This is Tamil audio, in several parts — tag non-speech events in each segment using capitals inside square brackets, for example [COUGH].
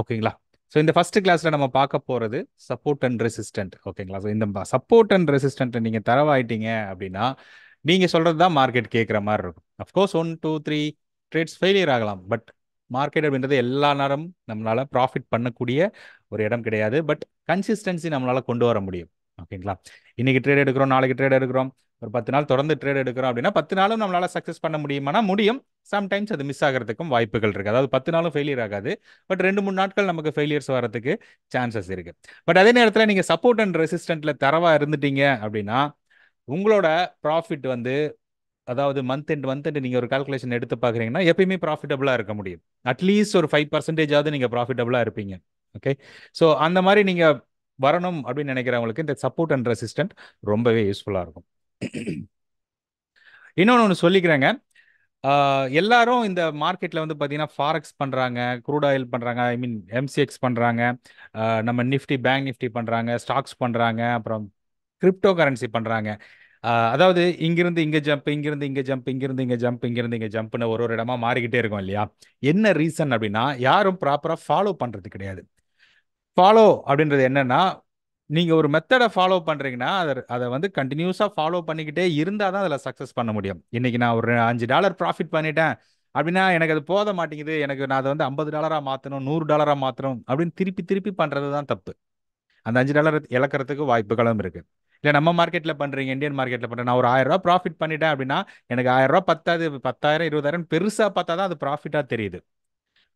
ஓகேங்களா ஸோ இந்த ஃபஸ்ட்டு கிளாஸில் நம்ம பார்க்க போகிறது சப்போர்ட் அண்ட் ரெசிஸ்டன்ட் ஓகேங்களா ஸோ இந்த சப்போர்ட் அண்ட் ரெசிஸ்டன்ட்டை நீங்கள் தரவாயிட்டீங்க அப்படின்னா நீங்கள் சொல்கிறது தான் மார்க்கெட் கேட்குற மாதிரி இருக்கும் of course one two three trades failure ஆகலாம் பட் மார்க்கெட் அப்படின்றது எல்லா நேரம் நம்மளால் ப்ராஃபிட் பண்ணக்கூடிய ஒரு இடம் கிடையாது பட் கன்சிஸ்டன்சி நம்மளால் கொண்டு வர முடியும் ஓகேங்களா இன்னைக்கு ட்ரேட் எடுக்கிறோம் நாளைக்கு ட்ரேட் எடுக்கிறோம் ஒரு பத்து நாள் தொடர்ந்து ட்ரேட் எடுக்கிறோம் அப்படின்னா பத்து நாளும் நம்மளால சக்ஸஸ் பண்ண முடியுமானா முடியும் சம்டைம்ஸ் அது மிஸ் ஆகிறதுக்கும் வாய்ப்புகள் இருக்குது அதாவது பத்து நாளும் ஃபெயிலியர் ஆகாது பட் ரெண்டு மூணு நாட்கள் நமக்கு ஃபெயிலியர்ஸ் வரதுக்கு சான்சஸ் இருக்கு பட் அதே நேரத்தில் நீங்கள் சப்போர்ட் அண்ட் ரெசிஸ்டன்ட்ல தரவா இருந்துட்டீங்க அப்படின்னா உங்களோட ப்ராஃபிட் வந்து அதாவது மந்த் எண்ட் மந்த் எண்ட் நீங்கள் ஒரு கால்குலேஷன் எடுத்து பார்க்குறீங்கன்னா எப்பயுமே ப்ராஃபிட்டபுளாக இருக்க முடியும் அட்லீஸ்ட் ஒரு ஃபைவ் பர்சன்டேஜாவது நீங்கள் ப்ராஃபிட்டபுளாக இருப்பீங்க ஓகே ஸோ அந்த மாதிரி நீங்கள் வரணும் அப்படின்னு நினைக்கிறவங்களுக்கு இந்த சப்போர்ட் அண்ட் ரெசிஸ்டன்ட் ரொம்பவே யூஸ்ஃபுல்லாக இருக்கும் [CLEARS THROAT] இன்னொன்று ஒன்று சொல்லிக்கிறேங்க எல்லாரும் இந்த மார்க்கெட்டில் வந்து பார்த்தீங்கன்னா ஃபாரெக்ஸ் பண்ணுறாங்க க்ரூட் ஆயில் பண்ணுறாங்க ஐ மீன் எம்சிஎக்ஸ் பண்ணுறாங்க நம்ம நிஃப்டி பேங்க் நிஃப்டி பண்ணுறாங்க ஸ்டாக்ஸ் பண்ணுறாங்க அப்புறம் கிரிப்டோ கரன்சி பண்ணுறாங்க அதாவது இங்கிருந்து இங்கே ஜம்ப் இங்கிருந்து இங்கே ஜம்ப் இங்கிருந்து இங்கே ஜம்ப் இங்கிருந்து இங்கே ஜம்ப்னு ஒரு ஒரு இடமா மாறிக்கிட்டே இருக்கும் இல்லையா என்ன ரீசன் அப்படின்னா யாரும் ப்ராப்பராக ஃபாலோ பண்ணுறது கிடையாது ஃபாலோ அப்படின்றது என்னென்னா நீங்க ஒரு மெத்தடை ஃபாலோ பண்றீங்கன்னா அதை அதை வந்து கண்டினியூஸா ஃபாலோ பண்ணிக்கிட்டே இருந்தா தான் அதில் சக்ஸஸ் பண்ண முடியும் இன்னைக்கு நான் ஒரு அஞ்சு டாலர் ப்ராஃபிட் பண்ணிட்டேன் அப்படின்னா எனக்கு அது போத மாட்டேங்குது எனக்கு நான் அதை வந்து ஐம்பது டாலராக மாற்றணும் நூறு டாலராக மாற்றணும் அப்படின்னு திருப்பி திருப்பி பண்றது தான் தப்பு அந்த அஞ்சு டாலர் இழக்கிறதுக்கு வாய்ப்புகளும் இருக்கு இல்லை நம்ம மார்க்கெட்ல பண்றீங்க இந்தியன் மார்க்கெட்ல பண்ணுறேன் நான் ஒரு ஆயிரம் ரூபா ப்ராஃபிட் பண்ணிட்டேன் அப்படின்னா எனக்கு ஆயிரம் ரூபா பத்தாது பத்தாயிரம் இருபதாயிரம் பெருசா பார்த்தா தான் அது ப்ராஃபிட்டா தெரியுது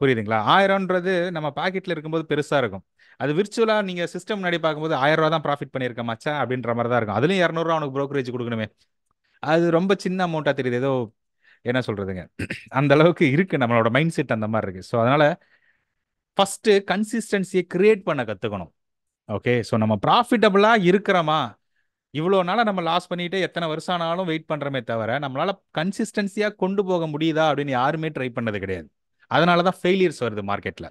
புரியுதுங்களா ஆயிரம்ன்றது நம்ம பாக்கெட்ல இருக்கும்போது பெருசா இருக்கும் அது விர்ச்சுவலா நீங்க சிஸ்டம் முன்னாடி பார்க்கும்போது ஆயிரம் ரூபா தான் ப்ராஃபிட் பண்ணியிருக்க மச்சா அப்படின்ற மாதிரி தான் இருக்கும் அதுலயும் இரநூறுவா அவனுக்கு ப்ரோக்கரேஜ் கொடுக்கணுமே அது ரொம்ப சின்ன அமௌண்ட்டாக தெரியுது ஏதோ என்ன சொல்றதுங்க அந்த அளவுக்கு இருக்கு நம்மளோட மைண்ட் செட் அந்த மாதிரி இருக்கு ஸோ அதனால ஃபஸ்ட்டு கன்சிஸ்டன்சியை கிரியேட் பண்ண கற்றுக்கணும் ஓகே ஸோ நம்ம ப்ராஃபிட்டபுளாக இருக்கிறோமா இவ்வளோ நாளாக நம்ம லாஸ் பண்ணிட்டு எத்தனை வருஷம் ஆனாலும் வெயிட் பண்ணுறமே தவிர நம்மளால் கன்சிஸ்டன்சியாக கொண்டு போக முடியுதா அப்படின்னு யாருமே ட்ரை பண்ணது கிடையாது அதனால தான் ஃபெயிலியர்ஸ் வருது மார்க்கெட்டில்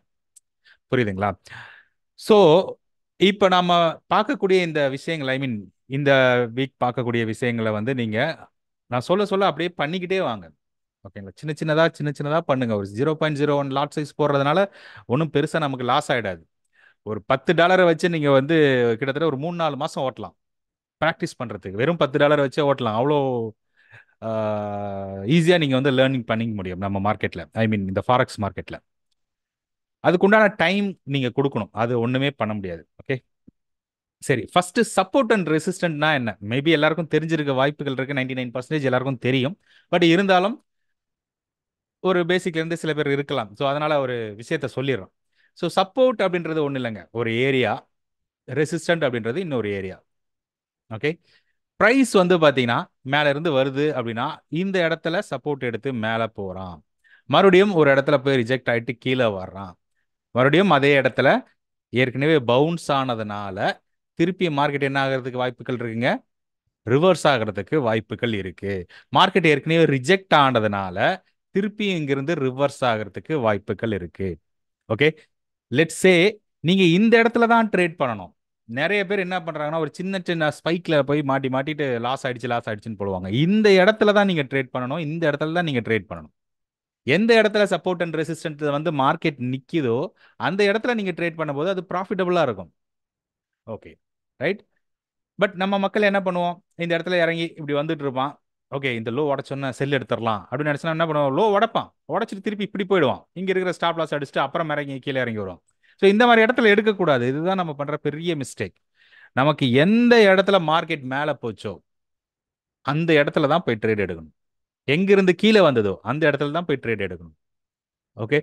புரியுதுங்களா ஸோ இப்போ நாம் பார்க்கக்கூடிய இந்த விஷயங்கள் ஐ மீன் இந்த வீக் பார்க்கக்கூடிய விஷயங்களை வந்து நீங்கள் நான் சொல்ல சொல்ல அப்படியே பண்ணிக்கிட்டே வாங்க ஓகேங்களா சின்ன சின்னதாக சின்ன சின்னதாக பண்ணுங்க ஒரு zero point zero one lot size போடுறதுனால ஒன்றும் பெருசாக நமக்கு லாஸ் ஆகிடாது ஒரு பத்து டாலரை வச்சு நீங்கள் வந்து கிட்டத்தட்ட ஒரு மூணு நாலு மாதம் ஓட்டலாம் ப்ராக்டிஸ் பண்ணுறதுக்கு வெறும் பத்து டாலரை வச்சே ஓட்டலாம் அவ்வளோ ஈஸியாக நீங்கள் வந்து லேர்னிங் பண்ணிக்க முடியும் நம்ம மார்க்கெட்டில் ஐ மீன் இந்த ஃபாரக்ஸ் மார்க்கெட்டில் அதுக்குண்டான டைம் நீங்கள் கொடுக்கணும் அது ஒன்றுமே பண்ண முடியாது ஓகே சரி ஃபஸ்ட்டு சப்போர்ட் அண்ட் ரெசிஸ்டன்ட்னா என்ன மேபி எல்லாருக்கும் தெரிஞ்சிருக்க வாய்ப்புகள் இருக்குது நைன்டி நைன் பர்சன்டேஜ் எல்லாருக்கும் தெரியும் பட் இருந்தாலும் ஒரு பேசிக்லேருந்து சில பேர் இருக்கலாம் ஸோ அதனால் ஒரு விஷயத்த சொல்லிடுறோம் ஸோ சப்போர்ட் அப்படின்றது ஒன்றும் இல்லைங்க ஒரு ஏரியா ரெசிஸ்டன்ட் அப்படின்றது இன்னொரு ஏரியா ஓகே ப்ரைஸ் வந்து பார்த்தீங்கன்னா மேலே இருந்து வருது அப்படின்னா இந்த இடத்துல சப்போர்ட் எடுத்து மேலே போகிறான் மறுபடியும் ஒரு இடத்துல போய் ரிஜெக்ட் ஆகிட்டு கீழே வர்றான் மறுபடியும் அதே இடத்துல ஏற்கனவே பவுன்ஸ் ஆனதுனால திருப்பி மார்க்கெட் என்ன ஆகிறதுக்கு வாய்ப்புகள் இருக்குங்க ரிவர்ஸ் ஆகிறதுக்கு வாய்ப்புகள் இருக்கு மார்க்கெட் ஏற்கனவே ரிஜெக்ட் ஆனதுனால திருப்பி இங்கிருந்து ரிவர்ஸ் ஆகிறதுக்கு வாய்ப்புகள் இருக்கு ஓகே லெட்ஸே நீங்க இந்த இடத்துல தான் ட்ரேட் பண்ணணும் நிறைய பேர் என்ன பண்றாங்கன்னா ஒரு சின்ன சின்ன ஸ்பைக்ல போய் மாட்டி மாட்டிட்டு லாஸ் ஆயிடுச்சு லாஸ் ஆயிடுச்சுன்னு போடுவாங்க இந்த இடத்துல தான் நீங்க ட்ரேட் பண்ணணும் இந்த இடத்துல தான் நீங்க ட்ரேட் பண்ணணும் எந்த இடத்துல சப்போர்ட் அண்ட் ரெசிஸ்டன்ட் வந்து மார்க்கெட் நிற்கிதோ அந்த இடத்துல நீங்க ட்ரேட் பண்ணும்போது அது ப்ராஃபிட்டபுளா இருக்கும் ஓகே ரைட் பட் நம்ம மக்கள் என்ன பண்ணுவோம் இந்த இடத்துல இறங்கி இப்படி வந்துட்டு இருப்பான் ஓகே இந்த லோ உடச்சோன்னா செல் எடுத்துடலாம் அப்படின்னு நினச்சினா என்ன பண்ணுவோம் லோ உடப்பான் உடச்சிட்டு திருப்பி இப்படி போயிடுவான் இங்கே இருக்கிற ஸ்டாப் லாஸ் அடிச்சுட்டு அப்புறம் இறங்கி கீழே இறங்கி வரும் ஸோ இந்த மாதிரி இடத்துல எடுக்கக்கூடாது இதுதான் நம்ம பண்ணுற பெரிய மிஸ்டேக் நமக்கு எந்த இடத்துல மார்க்கெட் மேலே போச்சோ அந்த இடத்துல தான் போய் ட்ரேட் எடுக்கணும் எங்கிருந்து கீழே வந்ததோ அந்த இடத்துல தான் போய் ட்ரேட் எடுக்கணும் ஓகே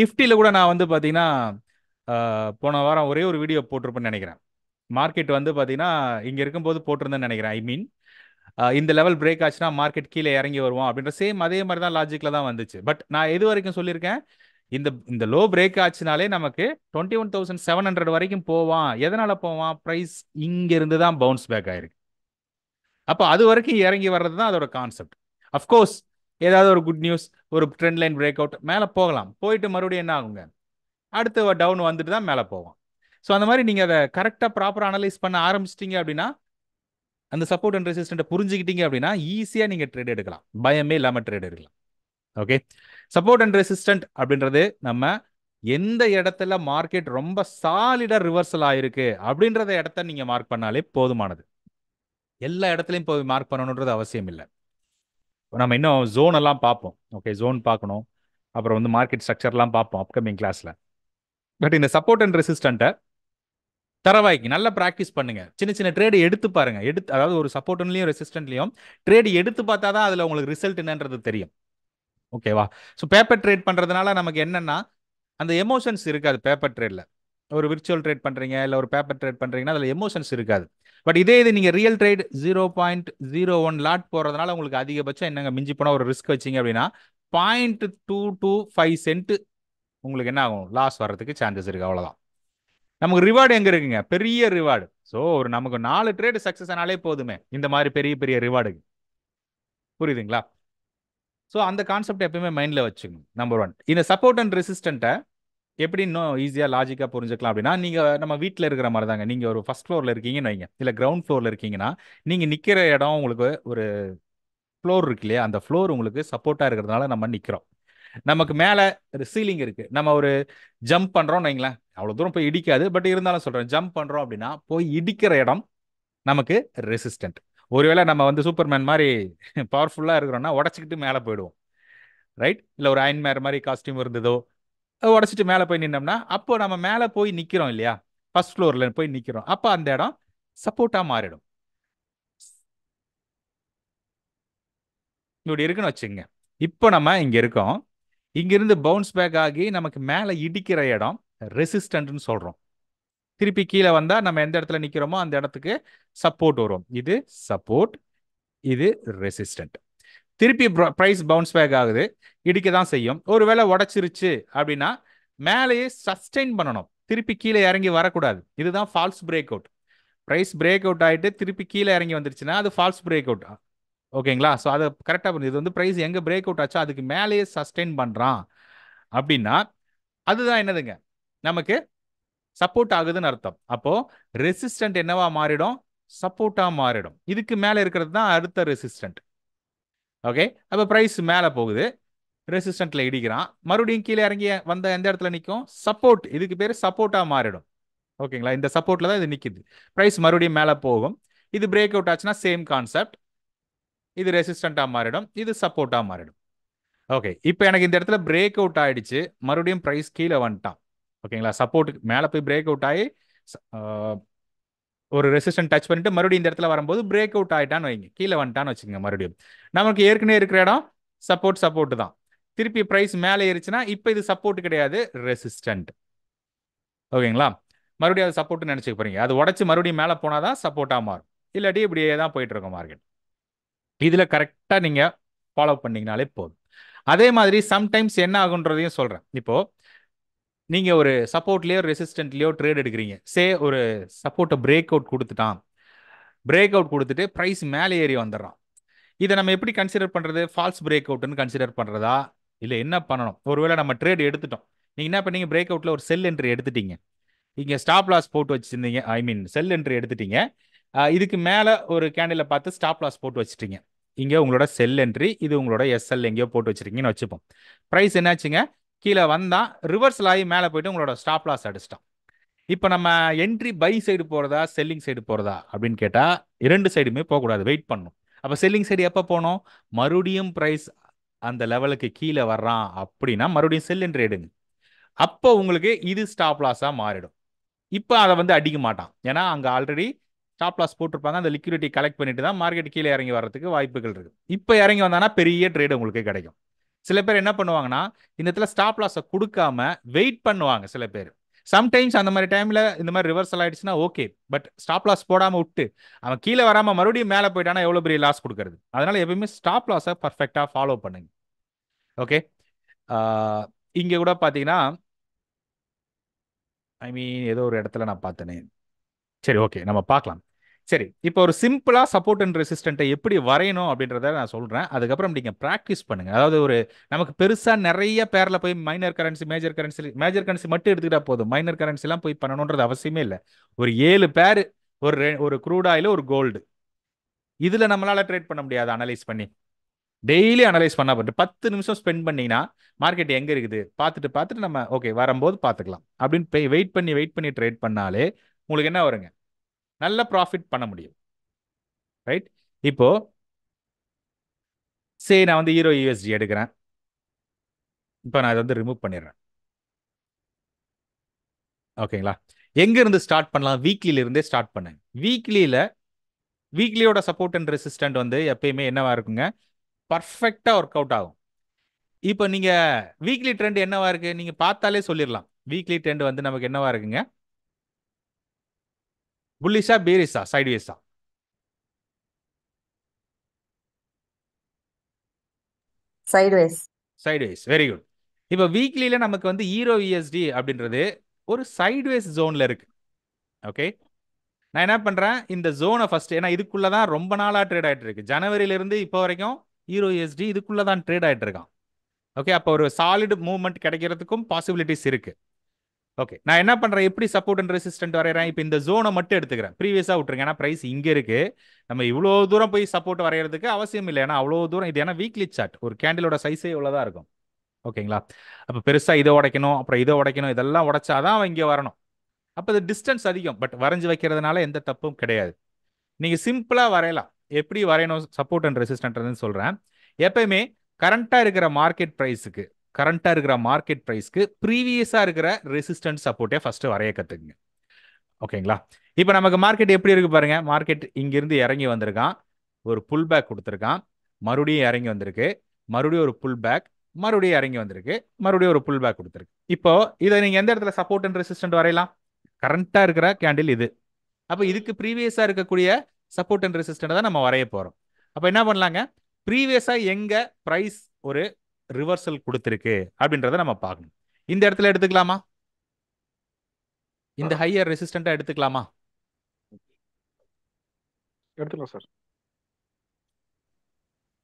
நிஃப்டியில் கூட நான் வந்து பார்த்தீங்கன்னா போன வாரம் ஒரே ஒரு வீடியோ போட்டிருப்பேன்னு நினைக்கிறேன் மார்க்கெட் வந்து பார்த்தீங்கன்னா இங்கே இருக்கும்போது போட்டிருந்தேன்னு நினைக்கிறேன் ஐ மீன் இந்த லெவல் பிரேக் ஆச்சுன்னா மார்க்கெட் கீழே இறங்கி வருவோம் அப்படின்ற சேம் அதே மாதிரி தான் லாஜிக்கில் தான் வந்துச்சு பட் நான் எது வரைக்கும் சொல்லியிருக்கேன் இந்த இந்த லோ பிரேக் ஆச்சுனாலே நமக்கு twenty one thousand seven hundred வரைக்கும் போவான் எதனால போவான் ப்ரைஸ் இங்கிருந்து தான் பவுன்ஸ் பேக் ஆயிருக்கு அப்போ அது வரைக்கும் இறங்கி வர்றது தான் அதோட கான்செப்ட் அஃப்கோர்ஸ் ஏதாவது ஒரு குட் நியூஸ் ஒரு ட்ரெண்ட் லைன் பிரேக் அவுட் மேலே போகலாம் போயிட்டு மறுபடியும் என்ன ஆகுங்க அடுத்த டவுன் வந்துட்டு தான் மேலே போவோம் ஸோ அந்த மாதிரி நீங்கள் அதை கரெக்டாக ப்ராப்பராக அனலைஸ் பண்ண ஆரம்பிச்சிட்டிங்க அப்படின்னா அந்த சப்போர்ட் அண்ட் ரெசிஸ்டண்ட்டை புரிஞ்சுக்கிட்டீங்க அப்படின்னா ஈஸியாக நீங்கள் ட்ரேட் எடுக்கலாம் பயமே இல்லாமல் ட்ரேட் எடுக்கலாம் ஓகே சப்போர்ட் அண்ட் ரெசிஸ்டன்ட் அப்படின்றது நம்ம எந்த இடத்துல மார்க்கெட் ரொம்ப சாலிடாக ரிவர்சல் ஆயிருக்கு அப்படின்றத இடத்த நீங்கள் மார்க் பண்ணாலே போதுமானது எல்லா இடத்துலையும் போய் மார்க் பண்ணணுன்றது அவசியம் இல்லை நம்ம இன்னும் ஜோன் எல்லாம் பார்ப்போம் ஓகே ஜோன் பார்க்கணும் அப்புறம் வந்து மார்க்கெட் ஸ்ட்ரக்சர்லாம் பார்ப்போம் அப்கமிங் கிளாஸில் பட் இந்த சப்போர்ட் அண்ட் ரெசிஸ்டண்ட்டை தரவாய்க்கு நல்லா ப்ராக்டிஸ் பண்ணுங்க சின்ன சின்ன ட்ரேடு எடுத்து பாருங்க எடுத்து அதாவது ஒரு சப்போர்ட்லையும் ரெசிஸ்டன்ட்லையும் ட்ரேடு எடுத்து பார்த்தா தான் அதில் உங்களுக்கு ரிசல்ட் என்னன்றது தெரியும் ஓகேவா ஸோ பேப்பர் ட்ரேட் பண்ணுறதுனால நமக்கு என்னென்னா அந்த எமோஷன்ஸ் இருக்காது பேப்பர் ட்ரேடில் ஒரு விர்ச்சுவல் ட்ரேட் பண்ணுறீங்க இல்லை ஒரு பேப்பர் ட்ரேட் பண்ணுறீங்கன்னா அதில் எமோஷன்ஸ் இருக்காது பட் இதே இது நீங்கள் real trade zero point zero one lot போகிறதுனால உங்களுக்கு அதிகபட்சம் என்னங்க மிஞ்சி போனால் ஒரு ரிஸ்க் வச்சிங்க அப்படின்னா point two two five cent உங்களுக்கு என்ன ஆகும் லாஸ் வர்றதுக்கு சான்சஸ் இருக்குது அவ்வளோதான் நமக்கு ரிவார்டு எங்கே இருக்குங்க பெரிய ரிவார்டு ஸோ ஒரு நமக்கு நாலு ட்ரேடு சக்ஸஸ் ஆனாலே போதுமே இந்த மாதிரி பெரிய பெரிய ரிவார்டுக்கு புரியுதுங்களா ஸோ அந்த கான்செப்ட் எப்பயுமே மைண்டில் வச்சுக்கணும் நம்பர் ஒன் இந்த சப்போர்ட் அண்ட் ரெசிஸ்டண்ட்டை எப்படி இன்னும் ஈஸியாக லாஜிக்காக புரிஞ்சுக்கலாம் அப்படின்னா நீங்கள் நம்ம வீட்டில் இருக்கிற மாதிரி தாங்க நீங்கள் ஒரு ஃபஸ்ட் ஃப்ளோரில் இருக்கீங்கன்னு வைங்க இல்லை கிரவுண்ட் ஃப்ளோரில் இருக்கீங்கன்னா நீங்கள் நிற்கிற இடம் உங்களுக்கு ஒரு ஃப்ளோர் இருக்கு இல்லையா அந்த ஃப்ளோர் உங்களுக்கு சப்போர்ட்டாக இருக்கிறதுனால நம்ம நிற்கிறோம் நமக்கு மேலே ஒரு சீலிங் இருக்குது நம்ம ஒரு ஜம்ப் பண்ணுறோம் வைங்களேன் அவ்வளோ தூரம் போய் இடிக்காது பட் இருந்தாலும் சொல்கிறேன் ஜம்ப் பண்ணுறோம் அப்படின்னா போய் இடிக்கிற இடம் நமக்கு ரெசிஸ்டன்ட் ஒருவேளை நம்ம வந்து சூப்பர்மேன் மாதிரி பவர்ஃபுல்லாக இருக்கிறோம்னா உடச்சிக்கிட்டு மேலே போயிடுவோம் ரைட் இல்லை ஒரு அயன் மேர் மாதிரி காஸ்டியூம் இருந்ததோ உடச்சிட்டு மேலே போய் நின்னோம்னா அப்போ நம்ம மேலே போய் நிற்கிறோம் இல்லையா ஃபர்ஸ்ட் ஃப்ளோரில் போய் நிற்கிறோம் அப்போ அந்த இடம் சப்போர்ட்டாக மாறிடும் இப்படி இருக்குன்னு வச்சுங்க இப்போ நம்ம இங்கே இருக்கோம் இங்கிருந்து பவுன்ஸ் பேக் ஆகி நமக்கு மேலே இடிக்கிற இடம் ரெசிஸ்டன்ட்னு சொல்கிறோம் திருப்பி கீழே வந்தால் நம்ம எந்த இடத்துல நிற்கிறோமோ அந்த இடத்துக்கு சப்போர்ட் வரும் இது சப்போர்ட் இது ரெசிஸ்டன்ட் திருப்பி ப்ரைஸ் பவுன்ஸ் பேக் ஆகுது இடிக்க தான் செய்யும் ஒருவேளை உடச்சிருச்சு அப்படின்னா மேலேயே சஸ்டெயின் பண்ணணும் திருப்பி கீழே இறங்கி வரக்கூடாது இதுதான் false break out price break out ஆகிட்டு திருப்பி கீழே இறங்கி வந்துருச்சுன்னா அது ஃபால்ஸ் பிரேக் அவுட் ஓகேங்களா ஸோ அதை கரெக்டாக பண்ணுது இது வந்து ப்ரைஸ் எங்கே பிரேக் அவுட் ஆச்சோ அதுக்கு மேலேயே சஸ்டெயின் பண்ணுறான் அப்படின்னா அதுதான் என்னதுங்க நமக்கு சப்போர்ட் ஆகுதுன்னு அர்த்தம் அப்போ ரெசிஸ்டன்ட் என்னவா மாறிடும் சப்போர்ட்டா மாறிடும் இதுக்கு மேல இருக்கிறது தான் அடுத்த ரெசிஸ்டன்ட் ஓகே அப்ப பிரைஸ் மேல போகுது ரெசிஸ்டன்ட்ல இடிக்கிறான் மறுபடியும் கீழே இறங்கி வந்த எந்த இடத்துல நிற்கும் சப்போர்ட் இதுக்கு பேர் சப்போர்ட்டா மாறிடும் ஓகேங்களா இந்த சப்போர்ட்ல தான் இது நிற்குது ப்ரைஸ் மறுபடியும் மேலே போகும் இது பிரேக் அவுட் ஆச்சுன்னா சேம் கான்செப்ட் இது ரெசிஸ்டண்ட்டாக மாறிடும் இது சப்போர்ட்டாக மாறிடும் ஓகே இப்போ எனக்கு இந்த இடத்துல பிரேக் அவுட் ஆயிடுச்சு மறுபடியும் ப்ரைஸ் கீழே வந்துட்டான் ஓகேங்களா சப்போர்ட்டுக்கு மேலே போய் பிரேக் அவுட் ஆகி ஒரு ரெசிஸ்டன்ட் டச் பண்ணிட்டு மறுபடியும் இந்த இடத்துல வரும்போது பிரேக் அவுட் ஆகிட்டான்னு வைங்க கீழே வந்துட்டான்னு வச்சுக்கோங்க மறுபடியும் நமக்கு ஏற்கனவே இருக்கிற இடம் சப்போர்ட் சப்போர்ட் தான் திருப்பி ப்ரைஸ் மேலே ஏறிச்சுன்னா இப்போ இது சப்போர்ட் கிடையாது ரெசிஸ்டன்ட் ஓகேங்களா மறுபடியும் அது சப்போர்ட் நினச்சிக்க போகிறீங்க அது உடச்சி மறுபடியும் மேலே போனால் தான் சப்போர்ட்டாக மாறும் இல்லாட்டி இப்படியே தான் போயிட்டு இருக்கும் மார்க்கெட் இதில் கரெக்டாக நீங்கள் ஃபாலோ பண்ணிங்கனாலே போதும் அதே மாதிரி சம்டைம்ஸ் என்ன ஆகுன்றதையும் சொல்கிறேன் இப்போது நீங்கள் ஒரு சப்போர்ட்லேயோ ரெசிஸ்டன்ட்லயோ ட்ரேட் எடுக்கிறீங்க சே ஒரு சப்போர்ட்டை பிரேக் அவுட் கொடுத்துட்டான் பிரேக் அவுட் கொடுத்துட்டு ப்ரைஸ் மேலே ஏறி வந்துடுறான் இதை நம்ம எப்படி கன்சிடர் பண்ணுறது ஃபால்ஸ் பிரேக் அவுட்னு கன்சிடர் பண்ணுறதா இல்லை என்ன பண்ணணும் ஒருவேளை நம்ம ட்ரேட் எடுத்துட்டோம் நீங்கள் என்ன பண்ணீங்க பிரேக் அவுட்டில் ஒரு செல் என்ட்ரி எடுத்துட்டீங்க இங்கே ஸ்டாப் லாஸ் போட்டு வச்சுருந்தீங்க ஐ மீன் செல் என்ட்ரி எடுத்துட்டீங்க இதுக்கு மேலே ஒரு கேண்டில் பார்த்து ஸ்டாப் லாஸ் போட்டு வச்சுட்டீங்க இங்கே உங்களோட செல் என்ட்ரி இது உங்களோட எஸ்எல் எங்கேயோ போட்டு வச்சுருக்கீங்கன்னு வச்சுப்போம் ப்ரைஸ் என்னாச்சுங்க கீழே வந்தான் ரிவர்ஸ் ஆகி மேலே போயிட்டு உங்களோட ஸ்டாப் லாஸ் அடிச்சிட்டான் இப்போ நம்ம என்ட்ரி பை சைடு போகிறதா செல்லிங் சைடு போகிறதா அப்படின்னு கேட்டால் இரண்டு சைடுமே போகக்கூடாது வெயிட் பண்ணும் அப்போ செல்லிங் சைடு எப்போ போனோம் மறுபடியும் ப்ரைஸ் அந்த லெவலுக்கு கீழே வர்றான் அப்படின்னா மறுபடியும் செல் என்று எடுங்க அப்போ உங்களுக்கு இது ஸ்டாப் லாஸாக மாறிடும் இப்போ அதை வந்து அடிக்க மாட்டான் ஏன்னா அங்கே ஆல்ரெடி ஸ்டாப் லாஸ் போட்டிருப்பாங்க அந்த லிக்விடிட்டி கலெக்ட் பண்ணிட்டு தான் மார்க்கெட் கீழே இறங்கி வர்றதுக்கு வாய்ப்புகள் இருக்குது இப்போ இறங்கி வந்தானா பெரிய ட்ரேடு உங்களுக்கு கிடைக்கும் சில பேர் என்ன பண்ணுவாங்கன்னா இந்த இடத்துல ஸ்டாப் லாஸை கொடுக்காம வெயிட் பண்ணுவாங்க சில பேர் சம்டைம்ஸ் அந்த மாதிரி டைம்ல இந்த மாதிரி ரிவர்சல் ஆயிடுச்சுன்னா ஓகே பட் ஸ்டாப் லாஸ் போடாம விட்டு அவன் கீழே வராம மறுபடியும் மேலே போயிட்டானா எவ்வளோ பெரிய லாஸ் கொடுக்கறது அதனால எப்பயுமே ஸ்டாப் லாஸை பர்ஃபெக்டா ஃபாலோ பண்ணுங்க ஓகே இங்க கூட பாத்தீங்கன்னா ஐ மீன் ஏதோ ஒரு இடத்துல நான் பார்த்தேனே சரி ஓகே நம்ம பார்க்கலாம் சரி இப்போ ஒரு சிம்பிளாக சப்போர்ட் அண்ட் ரெசிஸ்டண்ட்டை எப்படி வரையணும் அப்படின்றத நான் சொல்கிறேன் அதுக்கப்புறம் நீங்கள் ப்ராக்டிஸ் பண்ணுங்க அதாவது ஒரு நமக்கு பெருசாக நிறைய பேரில் போய் minor currency major currency major currency மட்டும் எடுத்துக்கிட்டா போதும் மைனர் கரன்சிலாம் போய் பண்ணணுன்றது அவசியமே இல்லை ஒரு ஏழு பேர் ஒரு ஒரு க்ரூட் ஆயில் ஒரு கோல்டு இதில் நம்மளால் ட்ரேட் பண்ண முடியாது அனலைஸ் பண்ணி டெய்லி அனலைஸ் பண்ணால் பட்டு பத்து நிமிஷம் ஸ்பெண்ட் பண்ணிங்கன்னா மார்க்கெட் எங்கே இருக்குது பார்த்துட்டு பார்த்துட்டு நம்ம ஓகே வரும்போது பார்த்துக்கலாம் அப்படின்னு வெயிட் பண்ணி வெயிட் பண்ணி ட்ரேட் பண்ணாலே உங்களுக்கு என்ன வருங்க நல்ல ப்ராஃபிட் பண்ண முடியும் ரைட் இப்போ சரி நான் வந்து ஹீரோ யூஎஸ்டி எடுக்கிறேன் இப்போ நான் அதை வந்து ரிமூவ் பண்ணிடுறேன் ஓகேங்களா எங்கேருந்து ஸ்டார்ட் பண்ணலாம் வீக்லியிலிருந்தே ஸ்டார்ட் பண்ணுங்க வீக்லியில் வீக்லியோட சப்போர்ட் அண்ட் ரெசிஸ்டன்ட் வந்து எப்பயுமே என்னவா இருக்குங்க பர்ஃபெக்டாக ஒர்க் அவுட் ஆகும் இப்போ நீங்கள் வீக்லி ட்ரெண்ட் என்னவா இருக்குது நீங்கள் பார்த்தாலே சொல்லிடலாம் வீக்லி ட்ரெண்ட் வந்து நமக்கு என்னவா இருக்குங்க புல்லிஷா பேரிஸா சைட்வேஸா சைட்வேஸ் சைட்வேஸ் வெரி குட் இப்போ வீக்லியில நமக்கு வந்து ஈரோ இஎஸ்டி e அப்படின்றது ஒரு சைட்வேஸ் ஜோன்ல இருக்கு ஓகே நான் என்ன பண்றேன் இந்த ஜோனை ஃபர்ஸ்ட் ஏன்னா இதுக்குள்ள தான் ரொம்ப நாளா ட்ரேட் ஆயிட்டு இருக்கு ஜனவரியில இருந்து இப்போ வரைக்கும் ஈரோ இஎஸ்டி e இதுக்குள்ள தான் ட்ரேட் ஆகிட்டு இருக்கான் ஓகே அப்போ ஒரு சாலிட் மூவ்மெண்ட் கிடைக்கிறதுக்கும் பாசிபிலிட்டிஸ் இருக்கு ஓகே நான் என்ன பண்ணுறேன் எப்படி சப்போர்ட் அண்ட் ரெசிஸ்டன்ட் வரைகிறேன் இப்போ இந்த ஜோனை மட்டும் எடுத்துக்கிறேன் ப்ரீவியஸாக விட்டுருங்க ஏன்னா ப்ரைஸ் இங்கே இருக்குது நம்ம இவ்வளோ தூரம் போய் சப்போர்ட் வரைகிறதுக்கு அவசியம் இல்லை ஏன்னா அவ்வளோ தூரம் இது ஏன்னா வீக்லி சார்ட் ஒரு கேண்டிலோட சைஸே இவ்வளோதான் இருக்கும் ஓகேங்களா அப்போ பெருசாக இதை உடைக்கணும் அப்புறம் இதை உடைக்கணும் இதெல்லாம் உடைச்சா தான் இங்கே வரணும் அப்போ இது டிஸ்டன்ஸ் அதிகம் பட் வரைஞ்சி வைக்கிறதுனால எந்த தப்பும் கிடையாது நீங்கள் சிம்பிளாக வரையலாம் எப்படி வரையணும் சப்போர்ட் அண்ட் ரெசிஸ்டன்ட்னு சொல்கிறேன் எப்பயுமே கரண்ட்டாக இருக்கிற மார்க்கெட் ப்ரைஸுக்கு கரண்ட்டாக இருக்கிற மார்க்கெட் ப்ரைஸ்க்கு ப்ரீவியஸாக இருக்கிற ரெசிஸ்டன்ஸ் சப்போர்ட்டே ஃபஸ்ட்டு வரைய கற்றுக்குங்க ஓகேங்களா இப்போ நமக்கு மார்க்கெட் எப்படி இருக்குது பாருங்கள் மார்க்கெட் இங்கேருந்து இறங்கி வந்திருக்கான் ஒரு புல் பேக் கொடுத்துருக்கான் மறுபடியும் இறங்கி வந்திருக்கு மறுபடியும் ஒரு புல் பேக் மறுபடியும் இறங்கி வந்திருக்கு மறுபடியும் ஒரு புல் பேக் கொடுத்துருக்கு இப்போ இதை நீங்கள் எந்த இடத்துல சப்போர்ட் அண்ட் ரெசிஸ்டன்ட் வரையலாம் கரண்ட்டாக இருக்கிற கேண்டில் இது அப்போ இதுக்கு ப்ரீவியஸாக இருக்கக்கூடிய சப்போர்ட் அண்ட் ரெசிஸ்டண்ட்டை தான் நம்ம வரைய போகிறோம் அப்போ என்ன பண்ணலாங்க ப்ரீவியஸாக எங்கே ப்ரைஸ் ஒரு ரிவர்சல் கொடுத்துருக்கு அப்படின்றத நம்ம பார்க்கணும் இந்த இடத்துல எடுத்துக்கலாமா இந்த ஹையர் ரெசிஸ்டண்டா எடுத்துக்கலாமா எடுத்துக்கலாம் சார்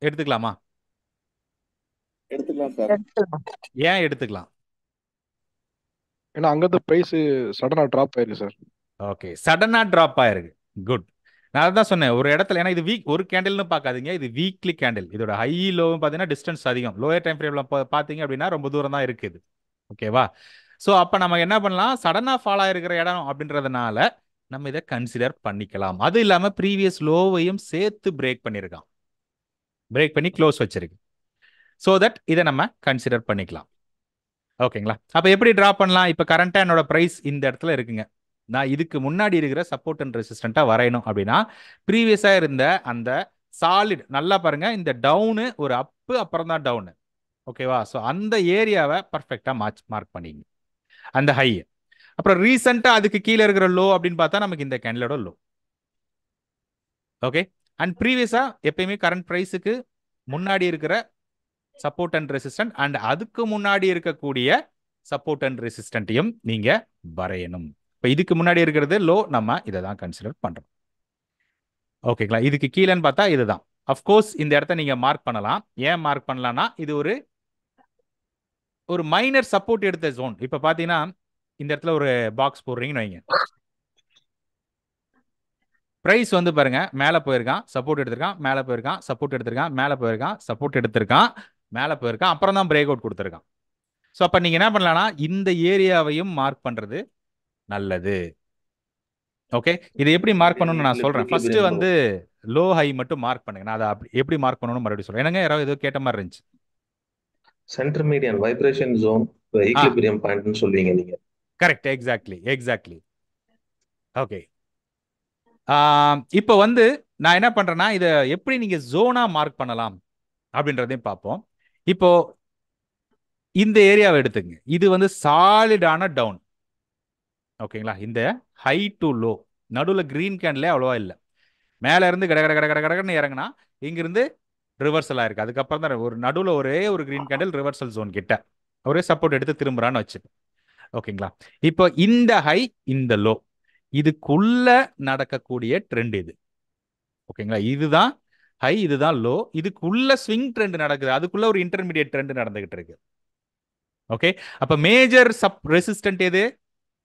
எடுத்துக்கலாமா எடுத்துக்கலாம் சார் ஏன் எடுத்துக்கலாம் ஏன்னா அங்க இருந்து பிரைஸ் சடனா டிராப் ஆயிருக்கு சார் ஓகே சடனா டிராப் ஆயிருக்கு குட் நான் அதான் சொன்னேன் ஒரு இடத்துல ஏன்னா இது வீக் ஒரு கேண்டில்னு பார்க்காதீங்க இது வீக்லி கேண்டில் இதோட ஹை லோவும் பார்த்தீங்கன்னா டிஸ்டன்ஸ் அதிகம் லோயர் டைம் ஃப்ரேம்ல பார்த்தீங்க அப்படின்னா ரொம்ப தூரம் தான் இருக்குது ஓகேவா ஸோ அப்போ நம்ம என்ன பண்ணலாம் சடனாக ஃபால் இருக்கிற இடம் அப்படின்றதுனால நம்ம இதை கன்சிடர் பண்ணிக்கலாம் அது இல்லாமல் ப்ரீவியஸ் லோவையும் சேர்த்து பிரேக் பண்ணியிருக்கான் பிரேக் பண்ணி க்ளோஸ் வச்சிருக்கு ஸோ தட் இதை நம்ம கன்சிடர் பண்ணிக்கலாம் ஓகேங்களா அப்போ எப்படி ட்ரா பண்ணலாம் இப்போ கரண்ட்டாக என்னோட ப்ரைஸ் இந்த இடத்துல இருக்குங்க நான் இதுக்கு முன்னாடி இருக்கிற சப்போர்ட் அண்ட் ரெசிஸ்டண்ட்டாக வரையணும் அப்படின்னா ப்ரீவியஸாக இருந்த அந்த சாலிட் நல்லா பாருங்க இந்த டவுனு ஒரு அப்பு அப்புறம் தான் டவுனு ஓகேவா ஸோ அந்த ஏரியாவை பர்ஃபெக்டாக மார்ச் மார்க் பண்ணிங்க அந்த ஹை அப்புறம் ரீசெண்டாக அதுக்கு கீழே இருக்கிற லோ அப்படின்னு பார்த்தா நமக்கு இந்த கேண்டலோட லோ ஓகே அண்ட் ப்ரீவியஸாக எப்பயுமே கரண்ட் ப்ரைஸுக்கு முன்னாடி இருக்கிற சப்போர்ட் அண்ட் ரெசிஸ்டன்ட் அண்ட் அதுக்கு முன்னாடி இருக்கக்கூடிய சப்போர்ட் அண்ட் ரெசிஸ்டன்ட்டையும் நீங்கள் வரையணும் இப்போ இதுக்கு முன்னாடி இருக்கிறது லோ நம்ம இதை தான் கன்சிடர் பண்ணுறோம் ஓகேங்களா இதுக்கு கீழேன்னு பார்த்தா இதுதான் அஃப்கோர்ஸ் இந்த இடத்த நீங்கள் மார்க் பண்ணலாம் ஏன் மார்க் பண்ணலான்னா இது ஒரு ஒரு மைனர் சப்போர்ட் எடுத்த ஜோன் இப்போ பார்த்தீங்கன்னா இந்த இடத்துல ஒரு பாக்ஸ் போடுறீங்கன்னு வைங்க ப்ரைஸ் வந்து பாருங்க மேலே போயிருக்கான் சப்போர்ட் எடுத்திருக்கான் மேலே போயிருக்கான் சப்போர்ட் எடுத்திருக்கான் மேலே போயிருக்கான் சப்போர்ட் எடுத்திருக்கான் மேலே போயிருக்கான் அப்புறம் தான் பிரேக் அவுட் கொடுத்துருக்கான் ஸோ அப்போ நீங்கள் என்ன பண்ணலாம்னா இந்த ஏரியாவையும் மார்க் பண்ணுறது நல்லது ஓகே இது எப்படி மார்க் பண்ணணும்னு நான் சொல்றேன் ஃபர்ஸ்ட் வந்து லோ ஹை மட்டும் மார்க் பண்ணுங்க நான் அதை எப்படி மார்க் பண்ணணும் மறுபடியும் சொல்றேன் என்னங்க யாராவது ஏதோ கேட்ட மாதிரி இருந்துச்சு centre median vibration zone equilibrium பாயிண்ட்னு சொல்வீங்க நீங்க கரெக்ட் எக்ஸாக்ட்லி எக்ஸாக்ட்லி ஓகே இப்போ வந்து நான் என்ன பண்றேன்னா இதை எப்படி நீங்க ஜோனா மார்க் பண்ணலாம் அப்படின்றதையும் பார்ப்போம் இப்போ இந்த ஏரியாவை எடுத்துங்க இது வந்து சாலிடான டவுன் ஓகேங்களா இந்த ஹை டு லோ நடுவில் க்ரீன் கேண்டிலே அவ்வளோவா இல்லை மேலே இருந்து கட கட கட கட கடன்னு இறங்கினா இங்கிருந்து ரிவர்சலாக இருக்குது அதுக்கப்புறம் தான் ஒரு நடுவில் ஒரே ஒரு க்ரீன் கேண்டில் ரிவர்சல் ஜோன் கிட்ட ஒரே சப்போர்ட் எடுத்து திரும்புறான்னு வச்சு ஓகேங்களா இப்போ இந்த ஹை இந்த லோ இதுக்குள்ள நடக்கக்கூடிய ட்ரெண்ட் இது ஓகேங்களா இதுதான் ஹை இதுதான் லோ இதுக்குள்ள ஸ்விங் ட்ரெண்ட் நடக்குது அதுக்குள்ள ஒரு இன்டர்மீடியட் ட்ரெண்ட் நடந்துகிட்டு இருக்கு ஓகே அப்ப மேஜர் சப் ரெசிஸ்டன்ட் எது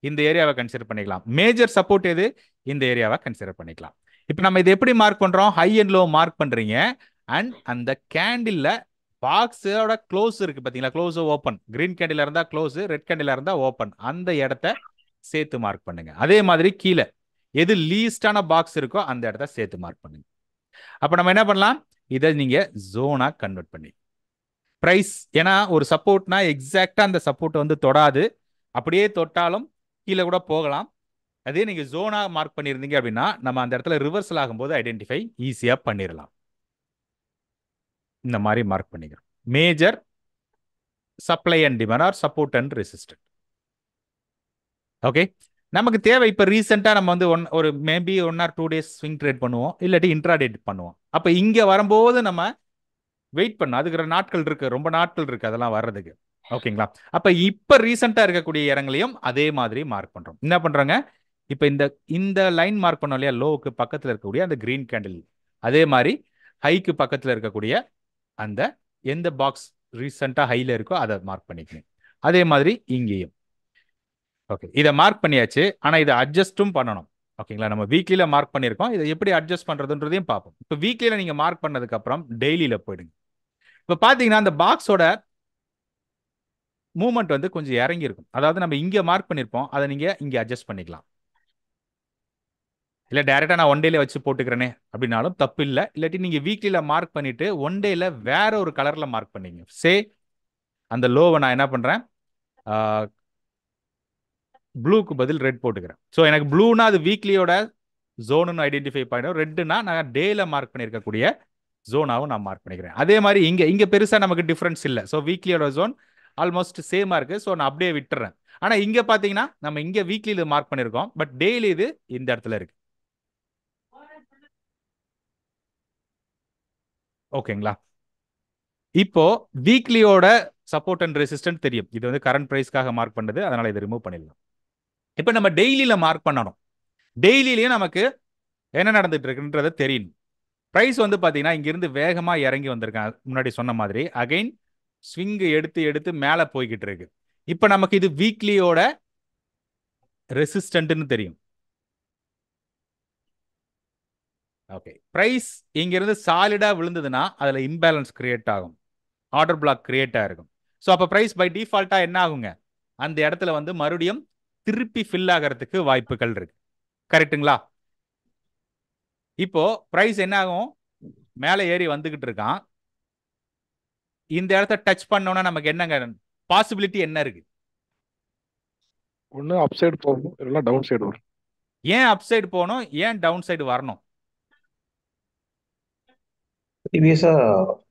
இந்த ஏரியாவை கன்சிடர் பண்ணிக்கலாம் மேஜர் சப்போர்ட் எது இந்த ஏரியாவை கன்சிடர் பண்ணிக்கலாம் இப்போ நம்ம இது எப்படி மார்க் பண்ணுறோம் ஹை அண்ட் லோ மார்க் பண்ணுறீங்க அண்ட் அந்த கேண்டில்ல பாக்ஸோட க்ளோஸ் இருக்கு பார்த்தீங்களா க்ளோஸ் ஓப்பன் கிரீன் கேண்டில் இருந்தால் க்ளோஸ் ரெட் கேண்டில் இருந்தால் ஓப்பன் அந்த இடத்த சேர்த்து மார்க் பண்ணுங்க அதே மாதிரி கீழே எது லீஸ்டான பாக்ஸ் இருக்கோ அந்த இடத்த சேர்த்து மார்க் பண்ணுங்க அப்போ நம்ம என்ன பண்ணலாம் இதை நீங்கள் ஜோனாக கன்வெர்ட் பண்ணி ப்ரைஸ் ஏன்னா ஒரு சப்போர்ட்னா எக்ஸாக்டாக அந்த சப்போர்ட்டை வந்து தொடாது அப்படியே தொட்டாலும் கீழே கூட போகலாம் அதே நீங்கள் ஜோனாக மார்க் பண்ணியிருந்தீங்க அப்படின்னா நம்ம அந்த இடத்துல ரிவர்சல் ஆகும்போது ஐடென்டிஃபை ஈஸியாக பண்ணிடலாம் இந்த மாதிரி மார்க் பண்ணிக்கிறோம் major supply and demand or support and resistant okay நமக்கு தேவை இப்போ ரீசெண்டாக நம்ம வந்து ஒன் ஒரு maybe one or two days swing trade பண்ணுவோம் இல்லாட்டி இன்ட்ரா டேட் பண்ணுவோம் அப்போ இங்கே வரும்போது நம்ம வெயிட் பண்ணோம் அதுக்கு நாட்கள் இருக்குது ரொம்ப நாட்கள் இருக்குது அதெல்லாம் வர்றதுக்கு ஓகேங்களா அப்ப இப்ப ரீசெண்டா இருக்கக்கூடிய இடங்களையும் அதே மாதிரி மார்க் பண்றோம் என்ன பண்றாங்க இப்ப இந்த இந்த லைன் மார்க் பண்ணோம் இல்லையா லோவுக்கு பக்கத்துல இருக்கக்கூடிய அந்த கிரீன் கேண்டில் அதே மாதிரி ஹைக்கு பக்கத்துல இருக்கக்கூடிய அந்த எந்த பாக்ஸ் ரீசெண்டா ஹைல இருக்கோ அதை மார்க் பண்ணிக்கணும் அதே மாதிரி இங்கேயும் ஓகே இதை மார்க் பண்ணியாச்சு ஆனா இதை அட்ஜஸ்டும் பண்ணணும் ஓகேங்களா நம்ம வீக்லியில் மார்க் பண்ணியிருக்கோம் இதை எப்படி அட்ஜஸ்ட் பண்ணுறதுன்றதையும் பார்ப்போம் இப்போ வீக்லியில் நீங்கள் மார்க் பண்ணதுக்கப்புறம் டெய்லியில் போயிடுங்க இப்போ பார்த்தீங்கன்னா அந்த பாக்ஸோட மூமெண்ட் வந்து கொஞ்சம் இறங்கி இருக்கும் அதாவது நம்ம இங்கே மார்க் பண்ணியிருப்போம் அதை நீங்கள் இங்கே அட்ஜஸ்ட் பண்ணிக்கலாம் இல்லை டேரெக்டாக நான் ஒன் டேல வச்சு போட்டுக்கிறேனே அப்படின்னாலும் தப்பு இல்லை இல்லாட்டி நீங்கள் வீக்லியில் மார்க் பண்ணிவிட்டு ஒன் டேல வேற ஒரு கலரில் மார்க் பண்ணிங்க சே அந்த லோவை நான் என்ன பண்ணுறேன் ப்ளூக்கு பதில் ரெட் போட்டுக்கிறேன் ஸோ எனக்கு ப்ளூனா அது வீக்லியோட ஜோனுன்னு ஐடென்டிஃபை பண்ணிடும் ரெட்டுனா நான் டேல மார்க் பண்ணியிருக்கக்கூடிய ஜோனாகவும் நான் மார்க் பண்ணிக்கிறேன் அதே மாதிரி இங்கே இங்கே பெருசாக நமக்கு டிஃப்ரென்ஸ் இல்லை ஸோ வீக்லியோட ஜோன் ஆல்மோஸ்ட் சேமாக இருக்குது ஸோ நான் அப்படியே விட்டுறேன் ஆனால் இங்கே பார்த்தீங்கன்னா நம்ம இங்கே வீக்லி இது மார்க் பண்ணியிருக்கோம் பட் டெய்லி இது இந்த இடத்துல இருக்கு ஓகேங்களா இப்போ வீக்லியோட சப்போர்ட் அண்ட் ரெசிஸ்டன்ட் தெரியும் இது வந்து கரண்ட் ப்ரைஸ்க்காக மார்க் பண்ணது அதனால இதை ரிமூவ் பண்ணிடலாம் இப்போ நம்ம டெய்லியில் மார்க் பண்ணணும் டெய்லியிலையும் நமக்கு என்ன நடந்துட்டு இருக்குன்றது தெரியும் ப்ரைஸ் வந்து பார்த்தீங்கன்னா இங்கிருந்து வேகமாக இறங்கி வந்திருக்கேன் முன்னாடி சொன்ன மாதிரி அகைன் ஸ்விங்கு எடுத்து எடுத்து மேலே போய்கிட்டு இருக்கு இப்போ நமக்கு இது வீக்லியோட ரெசிஸ்டன்ட்னு தெரியும் ஓகே ப்ரைஸ் இங்கிருந்து சாலிடாக விழுந்ததுன்னா அதில் இம்பேலன்ஸ் கிரியேட் ஆகும் ஆர்டர் பிளாக் கிரியேட் ஆகிருக்கும் ஸோ அப்போ ப்ரைஸ் பை டிஃபால்ட்டாக என்ன ஆகுங்க அந்த இடத்துல வந்து மறுபடியும் திருப்பி ஃபில் ஆகிறதுக்கு வாய்ப்புகள் இருக்கு கரெக்டுங்களா இப்போ ப்ரைஸ் என்ன ஆகும் மேலே ஏறி வந்துக்கிட்டு இருக்கான் இந்த இடத்த டச் பண்ணோம்னா நமக்கு என்னங்க பாசிபிலிட்டி என்ன இருக்கு ஒண்ணு அப் சைடு போகணும் இல்லைன்னா டவுன் சைடு வரும் ஏன் அப் சைடு போகணும் ஏன் டவுன் சைடு வரணும் ப்ரீவியஸா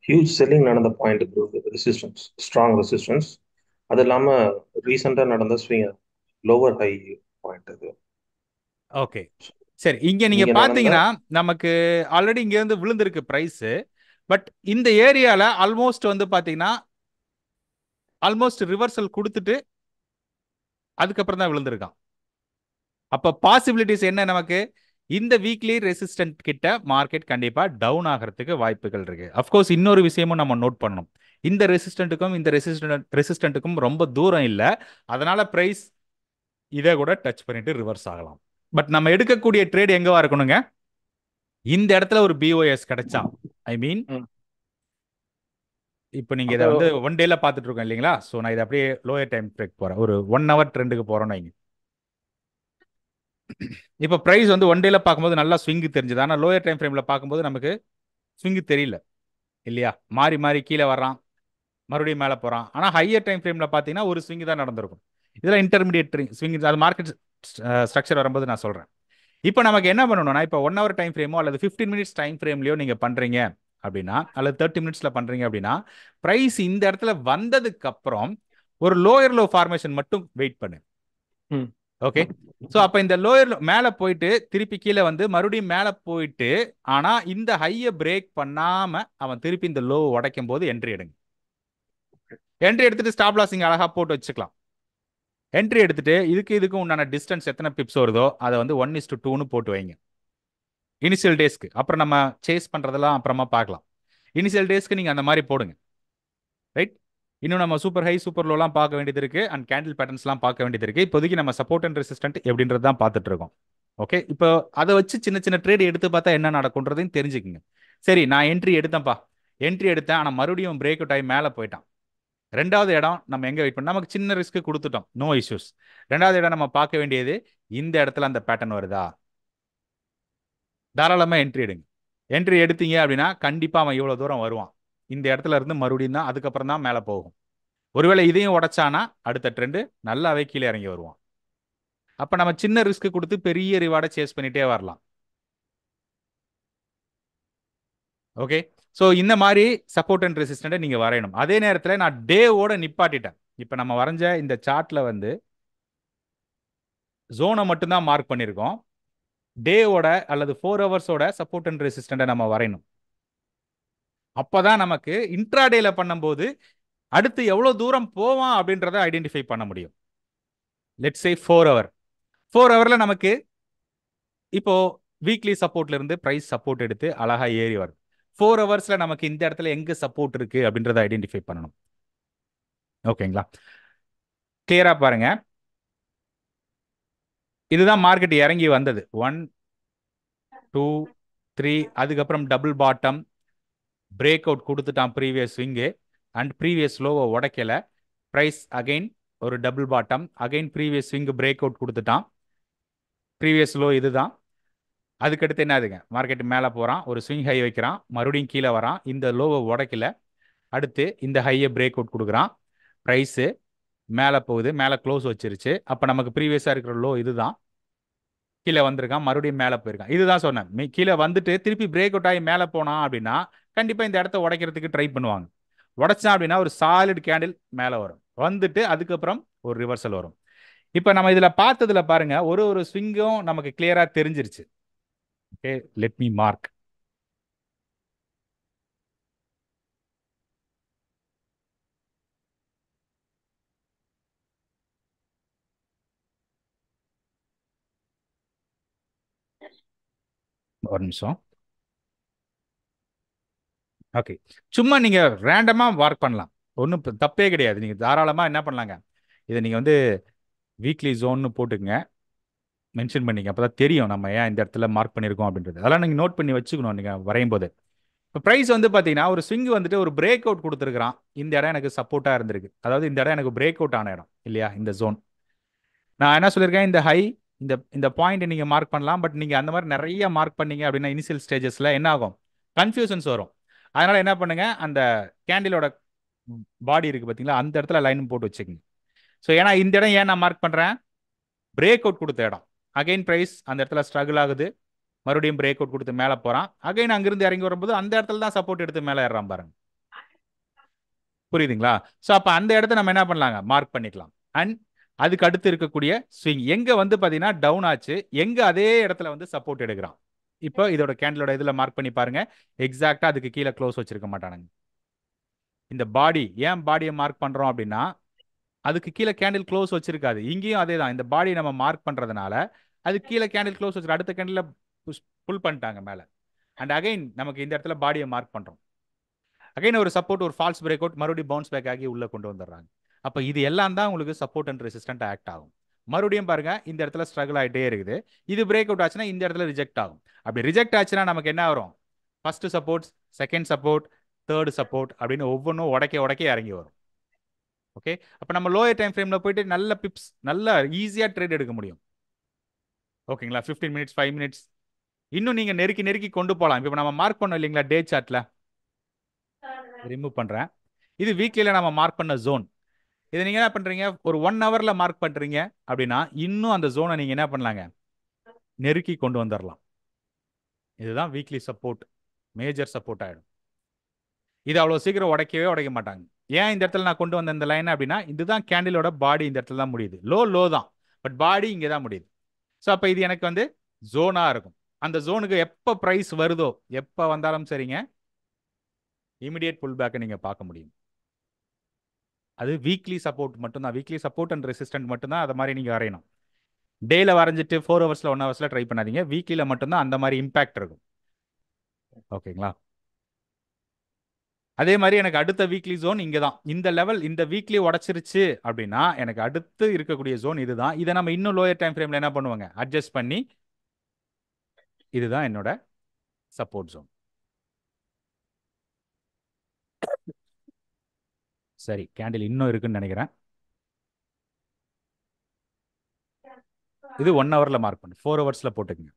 ஹியூஜ் செல்லிங் நடந்த பாயிண்ட் ரெசிஸ்டன்ஸ் ஸ்ட்ராங் ரெசிஸ்டன்ஸ் அது இல்லாம ரீசெண்டா நடந்த ஸ்விங் லோவர் ஹை பாயிண்ட் அது ஓகே சரி இங்க நீங்க பாத்தீங்கன்னா நமக்கு ஆல்ரெடி இங்க இருந்து விழுந்திருக்கு பிரைஸ் பட் இந்த ஏரியாவில் ஆல்மோஸ்ட் வந்து பார்த்தீங்கன்னா ஆல்மோஸ்ட் ரிவர்சல் கொடுத்துட்டு அதுக்கப்புறம் தான் விழுந்திருக்கான் அப்போ பாசிபிலிட்டிஸ் என்ன நமக்கு இந்த வீக்லி ரெசிஸ்டன்ட் கிட்ட மார்க்கெட் கண்டிப்பாக டவுன் ஆகிறதுக்கு வாய்ப்புகள் இருக்கு அஃப்கோர்ஸ் இன்னொரு விஷயமும் நம்ம நோட் பண்ணணும் இந்த ரெசிஸ்டண்ட்டுக்கும் இந்த ரெசிஸ்டன்ட் ரெசிஸ்டண்ட்டுக்கும் ரொம்ப தூரம் இல்லை அதனால ப்ரைஸ் இதை கூட டச் பண்ணிட்டு ரிவர்ஸ் ஆகலாம் பட் நம்ம எடுக்கக்கூடிய ட்ரேட் எங்கவா இருக்கணுங்க இந்த இடத்துல ஒரு பிஓஎஸ் கிடைச்சா ஐ மீன் இப்போ நீங்க இதை வந்து ஒன் டேல பாத்துட்டு இருக்கோம் இல்லைங்களா ஸோ நான் இதை அப்படியே லோயர் டைம் ட்ரெக் போறேன் ஒரு ஒன் ஹவர் ட்ரெண்டுக்கு போறோம்னு வைங்க இப்போ ப்ரைஸ் வந்து ஒன் டேல பார்க்கும்போது நல்லா ஸ்விங்கு தெரிஞ்சது ஆனால் லோயர் டைம் ஃப்ரேம்ல பார்க்கும்போது நமக்கு ஸ்விங்கு தெரியல இல்லையா மாறி மாறி கீழே வர்றான் மறுபடியும் மேலே போகிறான் ஆனால் ஹையர் டைம் ஃப்ரேம்ல பார்த்தீங்கன்னா ஒரு ஸ்விங்கு தான் நடந்திருக்கும் இதெல்லாம் இன்டர்மீடியட் ஸ்விங் அது மார்க்கெட் ஸ்ட்ரக்சர் வரும்போது நான் சொல்கிறேன் இப்போ நமக்கு என்ன பண்ணணும்னா இப்போ ஒன் ஹவர் டைம் ஃப்ரேமோ அல்லது ஃபிஃப்டீன் மினிட்ஸ் டைம் ஃப்ரேம்லையோ நீங்கள் பண்ணுறீங்க அப்படின்னா அல்லது தேர்ட்டி மினிட்ஸில் பண்ணுறீங்க அப்படின்னா ப்ரைஸ் இந்த இடத்துல வந்ததுக்கு அப்புறம் ஒரு லோயர் லோ ஃபார்மேஷன் மட்டும் வெயிட் பண்ணு ஓகே ஸோ அப்போ இந்த லோயர் மேலே போயிட்டு திருப்பி கீழே வந்து மறுபடியும் மேலே போயிட்டு ஆனால் இந்த ஹையை பிரேக் பண்ணாமல் அவன் திருப்பி இந்த லோ உடைக்கும் போது என்ட்ரி எடுங்க என்ட்ரி எடுத்துட்டு ஸ்டாப் லாஸ் இங்கே அழகாக போட்டு வச்சுக்கலாம் என்ட்ரி எடுத்துட்டு இதுக்கு இதுக்கு உண்டான டிஸ்டன்ஸ் எத்தனை பிப்ஸ் வருதோ அதை வந்து ஒன் இஸ் டு டூன்னு போட்டு வைங்க இனிஷியல் டேஸ்க்கு அப்புறம் நம்ம சேஸ் பண்ணுறதெல்லாம் அப்புறமா பார்க்கலாம் இனிஷியல் டேஸ்க்கு நீங்கள் அந்த மாதிரி போடுங்க ரைட் இன்னும் நம்ம சூப்பர் ஹை சூப்பர் லோலாம் பார்க்க வேண்டியது இருக்குது அண்ட் கேண்டில் பேட்டர்ன்ஸ்லாம் பார்க்க வேண்டியது இருக்குது இப்போதைக்கு நம்ம சப்போர்ட் அண்ட் ரெசிஸ்டன்ட் எப்படின்றது தான் பார்த்துட்டு இருக்கோம் ஓகே இப்போ அதை வச்சு சின்ன சின்ன ட்ரேட் எடுத்து பார்த்தா என்ன நடக்கும்ன்றதையும் தெரிஞ்சுக்கோங்க சரி நான் என்ட்ரி எடுத்தேன்ப்பா என்ட்ரி எடுத்தேன் ஆனால் மறுபடியும் பிரேக் ஆகி மேலே போயிட்டான் ரெண்டாவது இடம் நம்ம எங்கே வெயிட் பண்ணோம் நமக்கு சின்ன ரிஸ்க்கு கொடுத்துட்டோம் நோ இஷ்யூஸ் ரெண்டாவது இடம் நம்ம பார்க்க வேண்டியது இந்த இடத்துல அந்த பேட்டர்ன் வருதா தாராளமாக என்ட்ரி எடுங்க என்ட்ரி எடுத்தீங்க அப்படின்னா கண்டிப்பாக அவன் இவ்வளோ தூரம் வருவான் இந்த இடத்துல இருந்து மறுபடியும் தான் அதுக்கப்புறம் தான் மேலே போகும் ஒருவேளை இதையும் உடச்சானா அடுத்த ட்ரெண்டு நல்லாவே கீழே இறங்கி வருவான் அப்போ நம்ம சின்ன ரிஸ்க்கு கொடுத்து பெரிய ரிவார்டை சேஸ் பண்ணிகிட்டே வரலாம் ஓகே ஸோ இந்த மாதிரி சப்போர்ட் அண்ட் ரெசிஸ்டண்ட்டை நீங்கள் வரையணும் அதே நேரத்தில் நான் டேவோட நிப்பாட்டிட்டேன் இப்போ நம்ம வரைஞ்ச இந்த சார்ட்டில் வந்து ஜோனை மட்டும்தான் மார்க் பண்ணியிருக்கோம் டேவோட அல்லது ஃபோர் ஹவர்ஸோட சப்போர்ட் அண்ட் ரெசிஸ்டண்ட்டை நம்ம வரையணும் அப்போ தான் நமக்கு இன்ட்ராடேல பண்ணும்போது அடுத்து எவ்வளோ தூரம் போவான் அப்படின்றத ஐடென்டிஃபை பண்ண முடியும் let's say four hour four ஹவரில் நமக்கு இப்போது வீக்லி சப்போர்ட்லேருந்து ப்ரைஸ் சப்போர்ட் எடுத்து அழகாக ஏறி வரும் ஃபோர் ஹவர்ஸில் நமக்கு இந்த இடத்துல எங்கே சப்போர்ட் இருக்குது அப்படின்றத ஐடென்டிஃபை பண்ணணும் ஓகேங்களா கிளியராக பாருங்க இதுதான் மார்க்கெட் இறங்கி வந்தது ஒன் டூ த்ரீ அதுக்கப்புறம் டபுள் பாட்டம் பிரேக் அவுட் கொடுத்துட்டான் ப்ரீவியஸ் விங்கு அண்ட் ப்ரீவியஸ் ஸ்லோவை உடைக்கல ப்ரைஸ் அகெயின் ஒரு double bottom again previous wing break out கொடுத்துட்டான் ப்ரீவியஸ் லோ இதுதான் அதுக்கடுத்து என்ன ஆகுதுங்க மார்க்கெட் மேலே போகிறான் ஒரு ஸ்விங் ஹை வைக்கிறான் மறுபடியும் கீழே வரான் இந்த லோவை உடைக்கல அடுத்து இந்த ஹையை பிரேக் அவுட் கொடுக்குறான் ப்ரைஸு மேலே போகுது மேலே க்ளோஸ் வச்சிருச்சு அப்போ நமக்கு ப்ரீவியஸாக இருக்கிற லோ இதுதான் கீழே வந்திருக்கான் மறுபடியும் மேலே போயிருக்கான் இதுதான் சொன்னேன் கீழே வந்துட்டு திருப்பி பிரேக் அவுட் ஆகி மேலே போனான் அப்படின்னா கண்டிப்பாக இந்த இடத்த உடைக்கிறதுக்கு ட்ரை பண்ணுவாங்க உடச்சான் அப்படின்னா ஒரு சாலிட் கேண்டில் மேலே வரும் வந்துட்டு அதுக்கப்புறம் ஒரு ரிவர்சல் வரும் இப்போ நம்ம இதில் பார்த்ததில் பாருங்கள் ஒரு ஒரு ஸ்விங்கும் நமக்கு கிளியராக தெரிஞ்சிருச்சு Okay, let me mark. ஒரு நிமிஷம் ஓகே சும்மா நீங்க ரேண்டமா ஒர்க் பண்ணலாம் ஒன்றும் தப்பே கிடையாது நீங்க தாராளமா என்ன பண்ணலாங்க இதை நீங்க வந்து வீக்லி ஜோன்னு போட்டுக்கங்க மென்ஷன் பண்ணிங்க அப்போ தான் தெரியும் நம்ம ஏன் இந்த இடத்துல மார்க் பண்ணியிருக்கோம் அப்படின்றது அதெல்லாம் நீங்கள் நோட் பண்ணி வச்சுக்கணும் நீங்கள் வரையும் போது இப்போ ப்ரைஸ் வந்து பார்த்தீங்கன்னா ஒரு ஸ்விங் வந்துட்டு ஒரு பிரேக் அவுட் கொடுத்துருக்குறான் இந்த இடம் எனக்கு சப்போர்ட்டாக இருந்திருக்கு அதாவது இந்த இடம் எனக்கு பிரேக் அவுட் ஆன இடம் இல்லையா இந்த ஜோன் நான் என்ன சொல்லியிருக்கேன் இந்த ஹை இந்த இந்த பாயிண்ட் நீங்கள் மார்க் பண்ணலாம் பட் நீங்கள் அந்த மாதிரி நிறைய மார்க் பண்ணீங்க அப்படின்னா இனிஷியல் ஸ்டேஜஸில் என்ன ஆகும் கன்ஃபியூஷன்ஸ் வரும் அதனால் என்ன பண்ணுங்கள் அந்த கேண்டிலோட பாடி இருக்குது பார்த்தீங்களா அந்த இடத்துல லைன் போட்டு வச்சுக்கோங்க ஸோ ஏன்னா இந்த இடம் ஏன் நான் மார்க் பண்ணுறேன் பிரேக் அவுட் கொடுத்த இடம் அகைன் ப்ரைஸ் அந்த இடத்துல ஸ்ட்ரகிள் ஆகுது மறுபடியும் பிரேக் அவுட் கொடுத்து மேலே போகிறான் அகைன் அங்கிருந்து இறங்கி வரும்போது அந்த இடத்துல தான் சப்போர்ட் எடுத்து மேலே ஏறான் பாருங்க புரியுதுங்களா ஸோ அப்போ அந்த இடத்த நம்ம என்ன பண்ணலாங்க மார்க் பண்ணிக்கலாம் அண்ட் அதுக்கு அடுத்து இருக்கக்கூடிய ஸ்விங் எங்கே வந்து பார்த்தீங்கன்னா டவுன் ஆச்சு எங்கே அதே இடத்துல வந்து சப்போர்ட் எடுக்கிறான் இப்போ இதோட கேண்டலோட இதில் மார்க் பண்ணி பாருங்க எக்ஸாக்டாக அதுக்கு கீழே க்ளோஸ் வச்சிருக்க மாட்டானுங்க இந்த பாடி ஏன் பாடியை மார்க் பண்ணுறோம் அப்படின்னா அதுக்கு கீழே கேண்டில் க்ளோஸ் வச்சிருக்காது இங்கேயும் அதே தான் இந்த பாடி நம்ம மார்க் பண்ணுறதுனால அது கீழே கேண்டில் க்ளோஸ் வச்சு அடுத்த கேண்டில் புல் பண்ணிட்டாங்க மேலே அண்ட் அகைன் நமக்கு இந்த இடத்துல பாடியை மார்க் பண்ணுறோம் அகைன் ஒரு சப்போர்ட் ஒரு ஃபால்ஸ் பிரேக் அவுட் மறுபடியும் பவுன்ஸ் பேக் ஆகி உள்ளே கொண்டு வந்துடுறாங்க அப்போ இது எல்லாம் தான் உங்களுக்கு சப்போர்ட் அண்ட் ரெசிஸ்டன்ட் ஆக்ட் ஆகும் மறுபடியும் பாருங்க இந்த இடத்துல ஸ்ட்ரகிள் ஆகிட்டே இருக்குது இது பிரேக் அவுட் ஆச்சுன்னா இந்த இடத்துல ரிஜெக்ட் ஆகும் அப்படி ரிஜெக்ட் ஆச்சுன்னா நமக்கு என்ன வரும் first support second support third support அப்படின்னு ஒவ்வொன்றும் உடக்கே உடக்கே இறங்கி வரும் ஓகே அப்போ நம்ம லோயர் டைம் ஃப்ரேமில் போயிட்டு நல்ல பிப்ஸ் நல்ல ஈஸியாக ட்ரேட் எடுக்க முடியும் ஓகேங்களா ஃபிஃப்டீன் மினிட்ஸ் ஃபைவ் மினிட்ஸ் இன்னும் நீங்கள் நெருக்கி நெருக்கி கொண்டு போகலாம் இப்போ நம்ம மார்க் பண்ணோம் இல்லைங்களா டே சார்ட்டில் ரிமூவ் பண்ணுறேன் இது வீக்லியில் நம்ம மார்க் பண்ண ஜோன் இதை நீங்கள் என்ன பண்ணுறீங்க ஒரு ஒன் ஹவரில் மார்க் பண்ணுறீங்க அப்படின்னா இன்னும் அந்த ஜோனை நீங்கள் என்ன பண்ணலாங்க நெருக்கி கொண்டு வந்துடலாம் இதுதான் வீக்லி சப்போர்ட் மேஜர் சப்போர்ட் ஆகிடும் இது அவ்வளோ சீக்கிரம் உடைக்கவே உடைக்க மாட்டாங்க ஏன் இந்த இடத்துல நான் கொண்டு வந்த இந்த லைன் அப்படின்னா இதுதான் கேண்டிலோட பாடி இந்த இடத்துல தான் முடியுது லோ லோ தான் பட் பாடி இங்கே தான் முடியுது ஸோ அப்போ இது எனக்கு வந்து ஜோனாக இருக்கும் அந்த ஜோனுக்கு எப்போ ப்ரைஸ் வருதோ எப்போ வந்தாலும் சரிங்க இமிடியட் புல் பேக்கை நீங்கள் பார்க்க முடியும் அது வீக்லி சப்போர்ட் மட்டும்தான் வீக்லி சப்போர்ட் அண்ட் ரெசிஸ்டன்ட் மட்டும்தான் அதை மாதிரி நீங்கள் வரையணும் டேயில் வரைஞ்சிட்டு ஃபோர் ஹவர்ஸில் ஒன் ஹவர்ஸில் ட்ரை பண்ணாதீங்க வீக்லியில் மட்டும்தான் அந்த மாதிரி இம்பேக்ட் இருக்கும் ஓகேங்களா அதே மாதிரி எனக்கு அடுத்த வீக்லி ஜோன் இங்கே தான் இந்த லெவல் இந்த வீக்லி உடச்சிருச்சு அப்படின்னா எனக்கு அடுத்து இருக்கக்கூடிய ஜோன் இதுதான் இதை நம்ம இன்னும் லோயர் டைம் ஃப்ரேமில் என்ன பண்ணுவாங்க அட்ஜஸ்ட் பண்ணி இதுதான் என்னோட சப்போர்ட் ஜோன் சரி கேண்டில் இன்னும் இருக்குன்னு நினைக்கிறேன் இது ஒன் ஹவரில் மார்க் பண்ணு ஃபோர் ஹவர்ஸ்ல போட்டுக்கோங்க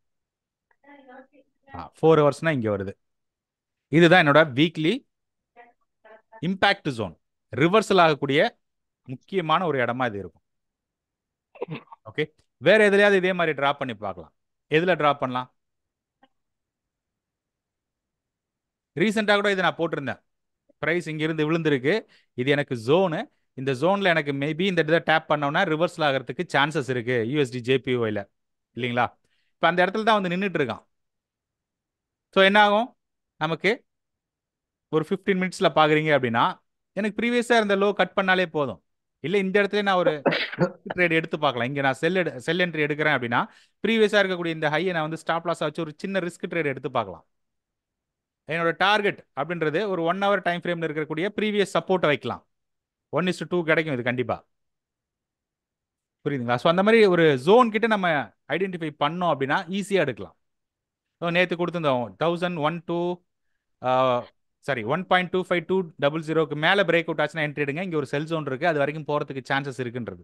ஆ ஃபோர் ஹவர்ஸ்னால் இங்கே வருது இதுதான் என்னோட வீக்லி இம்பாக்ட் ஜோன் ரிவர்சல் ஆகக்கூடிய முக்கியமான ஒரு இடமா இது இருக்கும் ஓகே வேற எதுலயாவது இதே மாதிரி டிரா பண்ணி பார்க்கலாம் எதுல டிரா பண்ணலாம் ரீசெண்டாக கூட இதை நான் போட்டிருந்தேன் ப்ரைஸ் இங்கிருந்து விழுந்திருக்கு இது எனக்கு ஜோனு இந்த ஜோனில் எனக்கு மேபி இந்த இடத்துல டேப் பண்ணோம்னா ரிவர்ஸ்ல ஆகிறதுக்கு சான்சஸ் இருக்கு யூஎஸ்டி ஜேபிஓயில் இல்லைங்களா இப்போ அந்த இடத்துல தான் வந்து நின்றுட்டு இருக்கான் ஸோ என்ன ஆகும் நமக்கு ஒரு ஃபிஃப்டீன் மினிட்ஸில் பார்க்குறீங்க அப்படின்னா எனக்கு ப்ரீவியஸாக இருந்த லோ கட் பண்ணாலே போதும் இல்லை இந்த இடத்துல நான் ஒரு ட்ரேட் எடுத்து பார்க்கலாம் இங்கே நான் செல் எடு செல் என்ட்ரி எடுக்கிறேன் அப்படின்னா ப்ரீவியஸாக இருக்கக்கூடிய இந்த ஹையை நான் வந்து ஸ்டாப் லாஸாக வச்சு ஒரு சின்ன ரிஸ்க் ட்ரேட் எடுத்து பார்க்கலாம் என்னோட டார்கெட் அப்படின்றது ஒரு ஒன் ஹவர் டைம் ஃப்ரேமில் இருக்கக்கூடிய ப்ரீவியஸ் சப்போர்ட் வைக்கலாம் ஒன் இஸ் டூ கிடைக்கும் இது கண்டிப்பாக புரியுதுங்களா ஸோ அந்த மாதிரி ஒரு ஜோன் கிட்ட நம்ம ஐடென்டிஃபை பண்ணோம் அப்படின்னா ஈஸியாக எடுக்கலாம் ஸோ நேற்று கொடுத்துருந்தோம் thousand one two sorry one point two five two double ஜீரோக்கு மேலே பிரேக் அவுட் ஆச்சுன்னா என்ட்ரி எடுங்க இங்கே ஒரு செல் ஜோன் இருக்குது அது வரைக்கும் போகிறதுக்கு சான்சஸ் இருக்குன்றது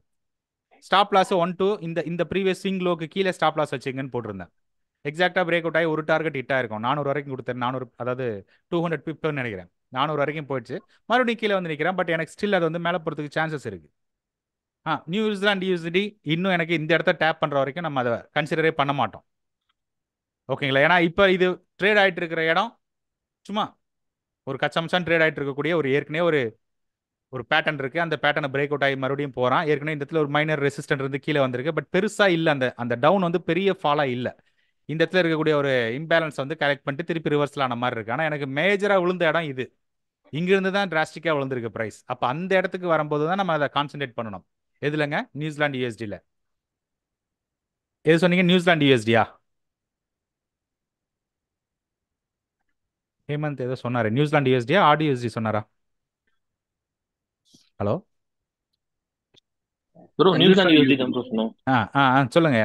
ஸ்டாப் லாஸ் ஒன் டூ இந்த இந்த ப்ரீவியஸ் ஸ்விங் லோக்கு கீழே ஸ்டாப் லாஸ் வச்சுங்கன்னு போட்டிருந்தேன் எக்ஸாக்டாக பிரேக் அவுட் ஆகி ஒரு டார்கெட் ஹிட்டாக இருக்கும் நானூறு வரைக்கும் கொடுத்தேன் நானூறு அதாவது டூ ஹண்ட்ரட் பிப்டோன்னு நினைக்கிறேன் நானூறு வரைக்கும் போயிடுச்சு மறுபடியும் கீழே வந்து நிற்கிறேன் பட் எனக்கு ஸ்டில் அது வந்து மேலே போகிறதுக்கு சான்சஸ் இருக்குது ஆ நியூசிலாண்ட் யூசிடி இன்னும் எனக்கு இந்த இடத்த டேப் பண்ணுற வரைக்கும் நம்ம அதை கன்சிடரே பண்ண மாட்டோம் ஓகேங்களா ஏன்னா இப்போ இது ட்ரேட் ஆகிட்டு இருக்கிற இடம் சும்மா ஒரு கச்சம்சான் ட்ரேட் ஆகிட்டு இருக்கக்கூடிய ஒரு ஏற்கனவே ஒரு ஒரு பேட்டர்ன் இருக்குது அந்த பேட்டர்னை பிரேக் அவுட் ஆகி மறுபடியும் போகிறான் ஏற்கனவே இந்த இடத்துல ஒரு மைனர் ரெசிஸ்டன்ட் இருந்து கீழே வந்திருக்கு பட் பெருசாக இல்லை அந்த அந்த டவுன் வந்து பெரிய ஃபாலாக இல்லை இந்த இடத்துல இருக்கக்கூடிய ஒரு இம்பேலன்ஸ் வந்து கரெக்ட் பண்ணிட்டு திருப்பி ரிவர்ஸில் ஆன மாதிரி இருக்குது ஆனால் எனக்கு மேஜராக விழுந்த இடம் இது இங்கிருந்து தான் டிராஸ்டிக்காக விழுந்திருக்கு ப்ரைஸ் அப்போ அந்த இடத்துக்கு வரும்போது தான் நம்ம அதை கான்சென்ட்ரேட் பண்ணணும் எதுலங்க நியூசிலாண்டு யூஎஸ்டியில் e எது சொன்னீங்க நியூசிலாண்டு யூஎஸ்டியா e ஹேமந்த் ஏதோ சொன்னாரு நியூசிலாந்து யூஎஸ்டியா ஆடி யூஎஸ்டி சொன்னாரா ஹலோ ப்ரோ நியூசிலாந்து யூஎஸ்டி தான் ப்ரோ சொன்னோம் சொல்லுங்க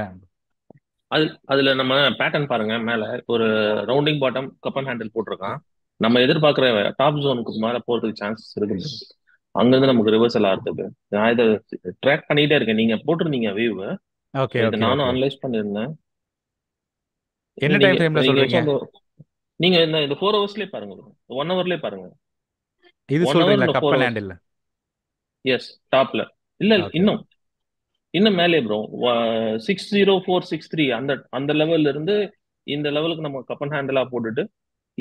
அது அதுல நம்ம பேட்டர்ன் பாருங்க மேல ஒரு rounding bottom cup and handle போட்டிருக்கான் நம்ம எதிர்பார்க்குற டாப் ஜோனுக்கு மேல போறதுக்கு சான்சஸ் இருக்குது அங்கிருந்து நமக்கு ரிவர்சல் ஆகுது நான் இதை ட்ராக் பண்ணிட்டே இருக்கேன் நீங்க போட்டிருந்தீங்க வீவ் ஓகே நானும் அனலைஸ் பண்ணிருந்தேன் என்ன டைம் ஃப்ரேம்ல சொல்றீங்க நீங்க இந்த இந்த 4 ஹவர்ஸ்லயே பாருங்க 1 ஹவர்லயே பாருங்க இது சொல்றீங்க கப்பல் லேண்ட் இல்ல எஸ் டாப்ல இல்ல இன்னும் இன்னும் மேலே bro six zero four six three அந்த அந்த லெவல்ல இருந்து இந்த லெவலுக்கு நம்ம கப்பன் ஹேண்டலா போட்டுட்டு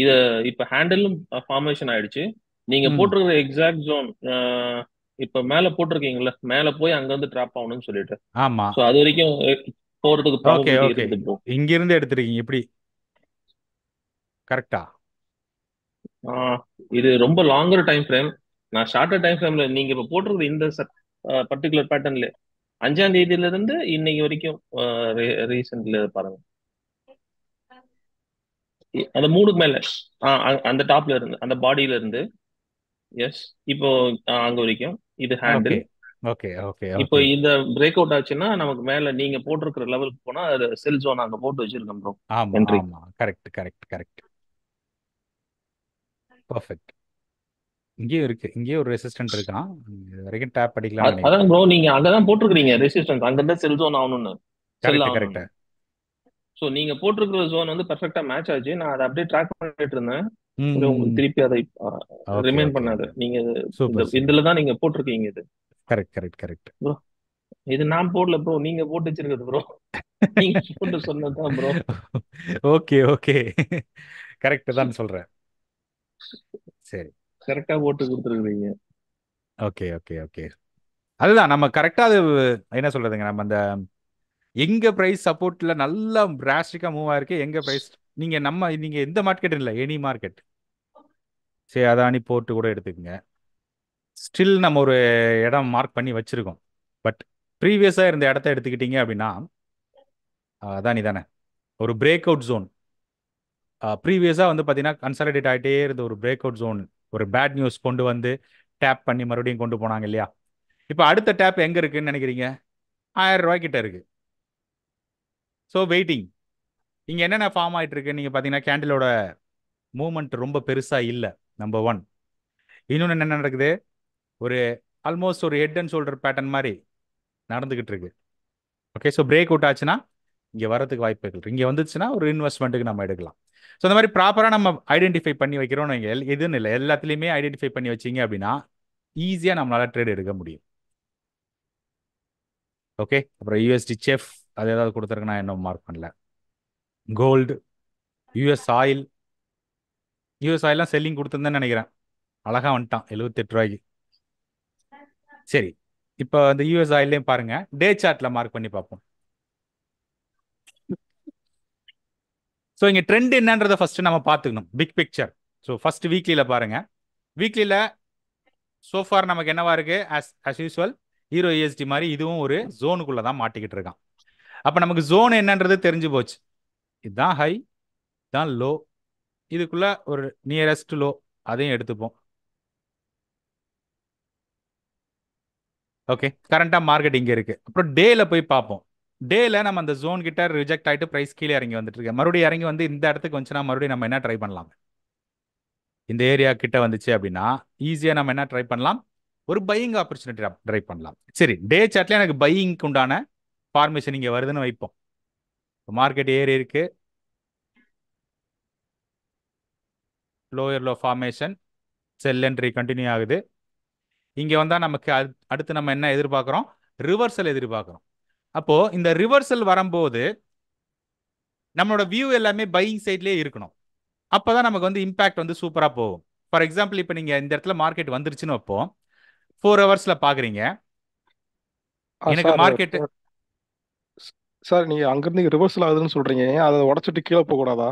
இத இப்ப ஹேண்டிலும் ஃபார்மேஷன் ஆயிடுச்சு நீங்க போட்டிருக்கிற எக்ஸாக்ட் ஜோன் இப்ப மேல போட்டிருக்கீங்கல்ல மேல போய் அங்க வந்து டிராப் ஆகணும்னு சொல்லிட்டு ஆமா சோ அது வரைக்கும் போறதுக்கு ஓகே ஓகே இங்க இருந்து எடுத்துருக்கீங்க இப்படி கரெக்டா இது ரொம்ப லாங்கர் டைம் ஃப்ரேம் நான் ஷார்ட்டர் டைம் ஃப்ரேம்ல நீங்க இப்ப போட்டிருக்கிற இந்த பர்டிகுலர் பேட்டர்ன்ல அஞ்சாம் தேதியில இருந்து இன்னைக்கு வரைக்கும் ரீசன்ட்ல பாருங்க அந்த மூணுக்கு மேல அந்த டாப்ல இருந்து அந்த பாடியில இருந்து எஸ் இப்போ அங்க வரைக்கும் இது ஹேண்டில் ஓகே ஓகே இப்போ இந்த பிரேக் அவுட் ஆச்சுன்னா நமக்கு மேல நீங்க போட்டிருக்கிற லெவலுக்கு போனா அது செல் ஜோன் அங்க போட்டு வச்சிருக்கோம் ப்ரோ ஆமா கரெக்ட் கரெக்ட் கரெக்ட் பர்ஃபெக்ட் இங்கேயும் இருக்கு இங்கேயும் ஒரு ரெசிஸ்டன்ட் இருக்கான் இது வரைக்கும் டேப் அடிக்கலாம் அதான் ப்ரோ நீங்க அங்கதான் போட்டிருக்கீங்க ரெசிஸ்டன்ஸ் அங்க தான் செல் ஜோன் ஆகணும்னு கரெக்ட் சோ நீங்க போட்டுக்கிற ஜோன் வந்து பெர்ஃபெக்ட்டா மேட்ச் ஆச்சு நான் அதை அப்படியே ட்ராக் பண்ணிட்டு இருந்தேன் உங்களுக்கு திருப்பி அதை ரிமைண்ட் பண்ணாது நீங்க இதுல தான் நீங்க போட்டிருக்கீங்க இது கரெக்ட் கரெக்ட் கரெக்ட் ப்ரோ இது நான் போடல ப்ரோ நீங்க போட்டு வச்சிருக்கிறது ப்ரோ நீங்க போட்டு சொன்னதுதான் ப்ரோ ஓகே ஓகே கரெக்ட் தான் சொல்றேன் சரி கரெக்டா போட்டு கொடுத்துருக்கீங்க ஓகே ஓகே ஓகே அதுதான் நம்ம கரெக்டா அது என்ன சொல்றதுங்க நம்ம அந்த எங்க பிரைஸ் சப்போர்ட்ல நல்லா பிராஸ்டிக்கா மூவ் ஆயிருக்கு எங்க பிரைஸ் நீங்க நம்ம நீங்க எந்த மார்க்கெட் இல்ல எனி மார்க்கெட் சரி அதானி போட்டு கூட எடுத்துக்கோங்க ஸ்டில் நம்ம ஒரு இடம் மார்க் பண்ணி வச்சிருக்கோம் பட் ப்ரீவியஸாக இருந்த இடத்த எடுத்துக்கிட்டீங்க அப்படின்னா அதானி தானே ஒரு பிரேக் அவுட் ஜோன் ப்ரீவியஸாக வந்து பார்த்தீங்கன்னா கன்சாலிடேட் ஆகிட்டே இருந்த ஒரு பிரேக் அவுட் ஜோன் ஒரு பேட் நியூஸ் கொண்டு வந்து டேப் பண்ணி மறுபடியும் கொண்டு போனாங்க இல்லையா இப்போ அடுத்த டேப் எங்கே இருக்குன்னு நினைக்கிறீங்க ஆயிரம் ரூபாய்க்கிட்ட இருக்குது ஸோ வெயிட்டிங் இங்கே என்னென்ன ஃபார்ம் ஆகிட்டு இருக்கு நீங்கள் பார்த்தீங்கன்னா கேண்டிலோட மூமெண்ட் ரொம்ப பெருசாக இல்லை நம்பர் ஒன் இன்னொன்று என்ன நடக்குது ஒரு ஆல்மோஸ்ட் ஒரு ஹெட் அண்ட் ஷோல்டர் பேட்டர்ன் மாதிரி நடந்துக்கிட்டு இருக்கு ஓகே ஸோ பிரேக் அவுட் ஆச்சுன்னா இங்கே வரதுக்கு வாய்ப்பு இங்கே வந்துச்சுன்னா ஒரு இன்வெஸ்ட்மெண்ட்டுக்கு நம்ம எடுக்கலாம் ஸோ அந்த மாதிரி ப்ராப்பராக நம்ம ஐடென்டிஃபை பண்ணி வைக்கிறோம்னு எல் எதுன்னு இல்லை எல்லாத்துலேயுமே ஐடென்டிஃபை பண்ணி வச்சிங்க அப்படின்னா ஈஸியாக நம்மளால் ட்ரேட் எடுக்க முடியும் ஓகே அப்புறம் யூஎஸ்டி செஃப் அது ஏதாவது கொடுத்துருக்கு நான் இன்னும் மார்க் பண்ணல கோல்டு யூஎஸ் ஆயில் யூஎஸ் ஆயிலாம் செல்லிங் கொடுத்துருந்தேன்னு நினைக்கிறேன் அழகாக வந்துட்டான் எழுபத்தெட்டு ரூபாய்க்கு சரி இப்போ அந்த யூஎஸ் ஆயிலையும் பாருங்கள் டே சார்ட்டில் மார்க் பண்ணி பார்ப்போம் ஸோ இங்கே ட்ரெண்ட் என்னன்றதை ஃபஸ்ட்டு நம்ம பார்த்துக்கணும் பிக் பிக்சர் ஸோ ஃபஸ்ட் வீக்லியில் பாருங்கள் வீக்லியில் சோஃபார் நமக்கு என்னவா இருக்கு as as usual euro AST மாதிரி இதுவும் ஒரு ஜோனுக்குள்ளே தான் மாட்டிக்கிட்டு இருக்கான் அப்போ நமக்கு ஜோன் என்னன்றது தெரிஞ்சு போச்சு இதுதான் ஹை இதுதான் லோ இதுக்குள்ள ஒரு நியரஸ்ட் லோ அதையும் எடுத்துப்போம் ஓகே கரண்டாக மார்க்கெட் இங்கே இருக்குது அப்புறம் டேயில் போய் பார்ப்போம் டேல நம்ம அந்த ஜோன் கிட்ட ரிஜெக்ட் ஆயிட்டு பிரைஸ் கீழே இறங்கி வந்துட்டு இருக்கேன் மறுபடியும் இறங்கி வந்து இந்த இடத்துக்கு வந்துச்சுன்னா மறுபடியும் நம்ம என்ன ட்ரை பண்ணலாம் இந்த ஏரியா கிட்ட வந்துச்சு அப்படின்னா ஈஸியாக நம்ம என்ன ட்ரை பண்ணலாம் ஒரு பையிங் ஆப்பர்ச்சுனிட்டி ட்ரை பண்ணலாம் சரி டே சாட்ல எனக்கு பையிங்க்கு உண்டான ஃபார்மேஷன் இங்கே வருதுன்னு வைப்போம் மார்க்கெட் ஏரி இருக்கு lower low formation sell entry continue ஆகுது இங்கே வந்தால் நமக்கு அடுத்து நம்ம என்ன எதிர்பார்க்குறோம் ரிவர்சல் எதிர்பார்க்குறோம் அப்போ இந்த ரிவர்சல் வரும்போது நம்மளோட வியூ எல்லாமே பையிங் சைட்லேயே இருக்கணும் அப்போ தான் நமக்கு வந்து இம்பேக்ட் வந்து சூப்பராக போகும் ஃபார் எக்ஸாம்பிள் இப்போ நீங்கள் இந்த இடத்துல மார்க்கெட் வந்துருச்சுன்னு வைப்போம் ஃபோர் ஹவர்ஸில் பார்க்குறீங்க எனக்கு மார்க்கெட் சார் நீங்க நீங்கள் ரிவர்சல் ஆகுதுன்னு சொல்கிறீங்க அதை உடச்சிட்டு கீழே போகக்கூடாதா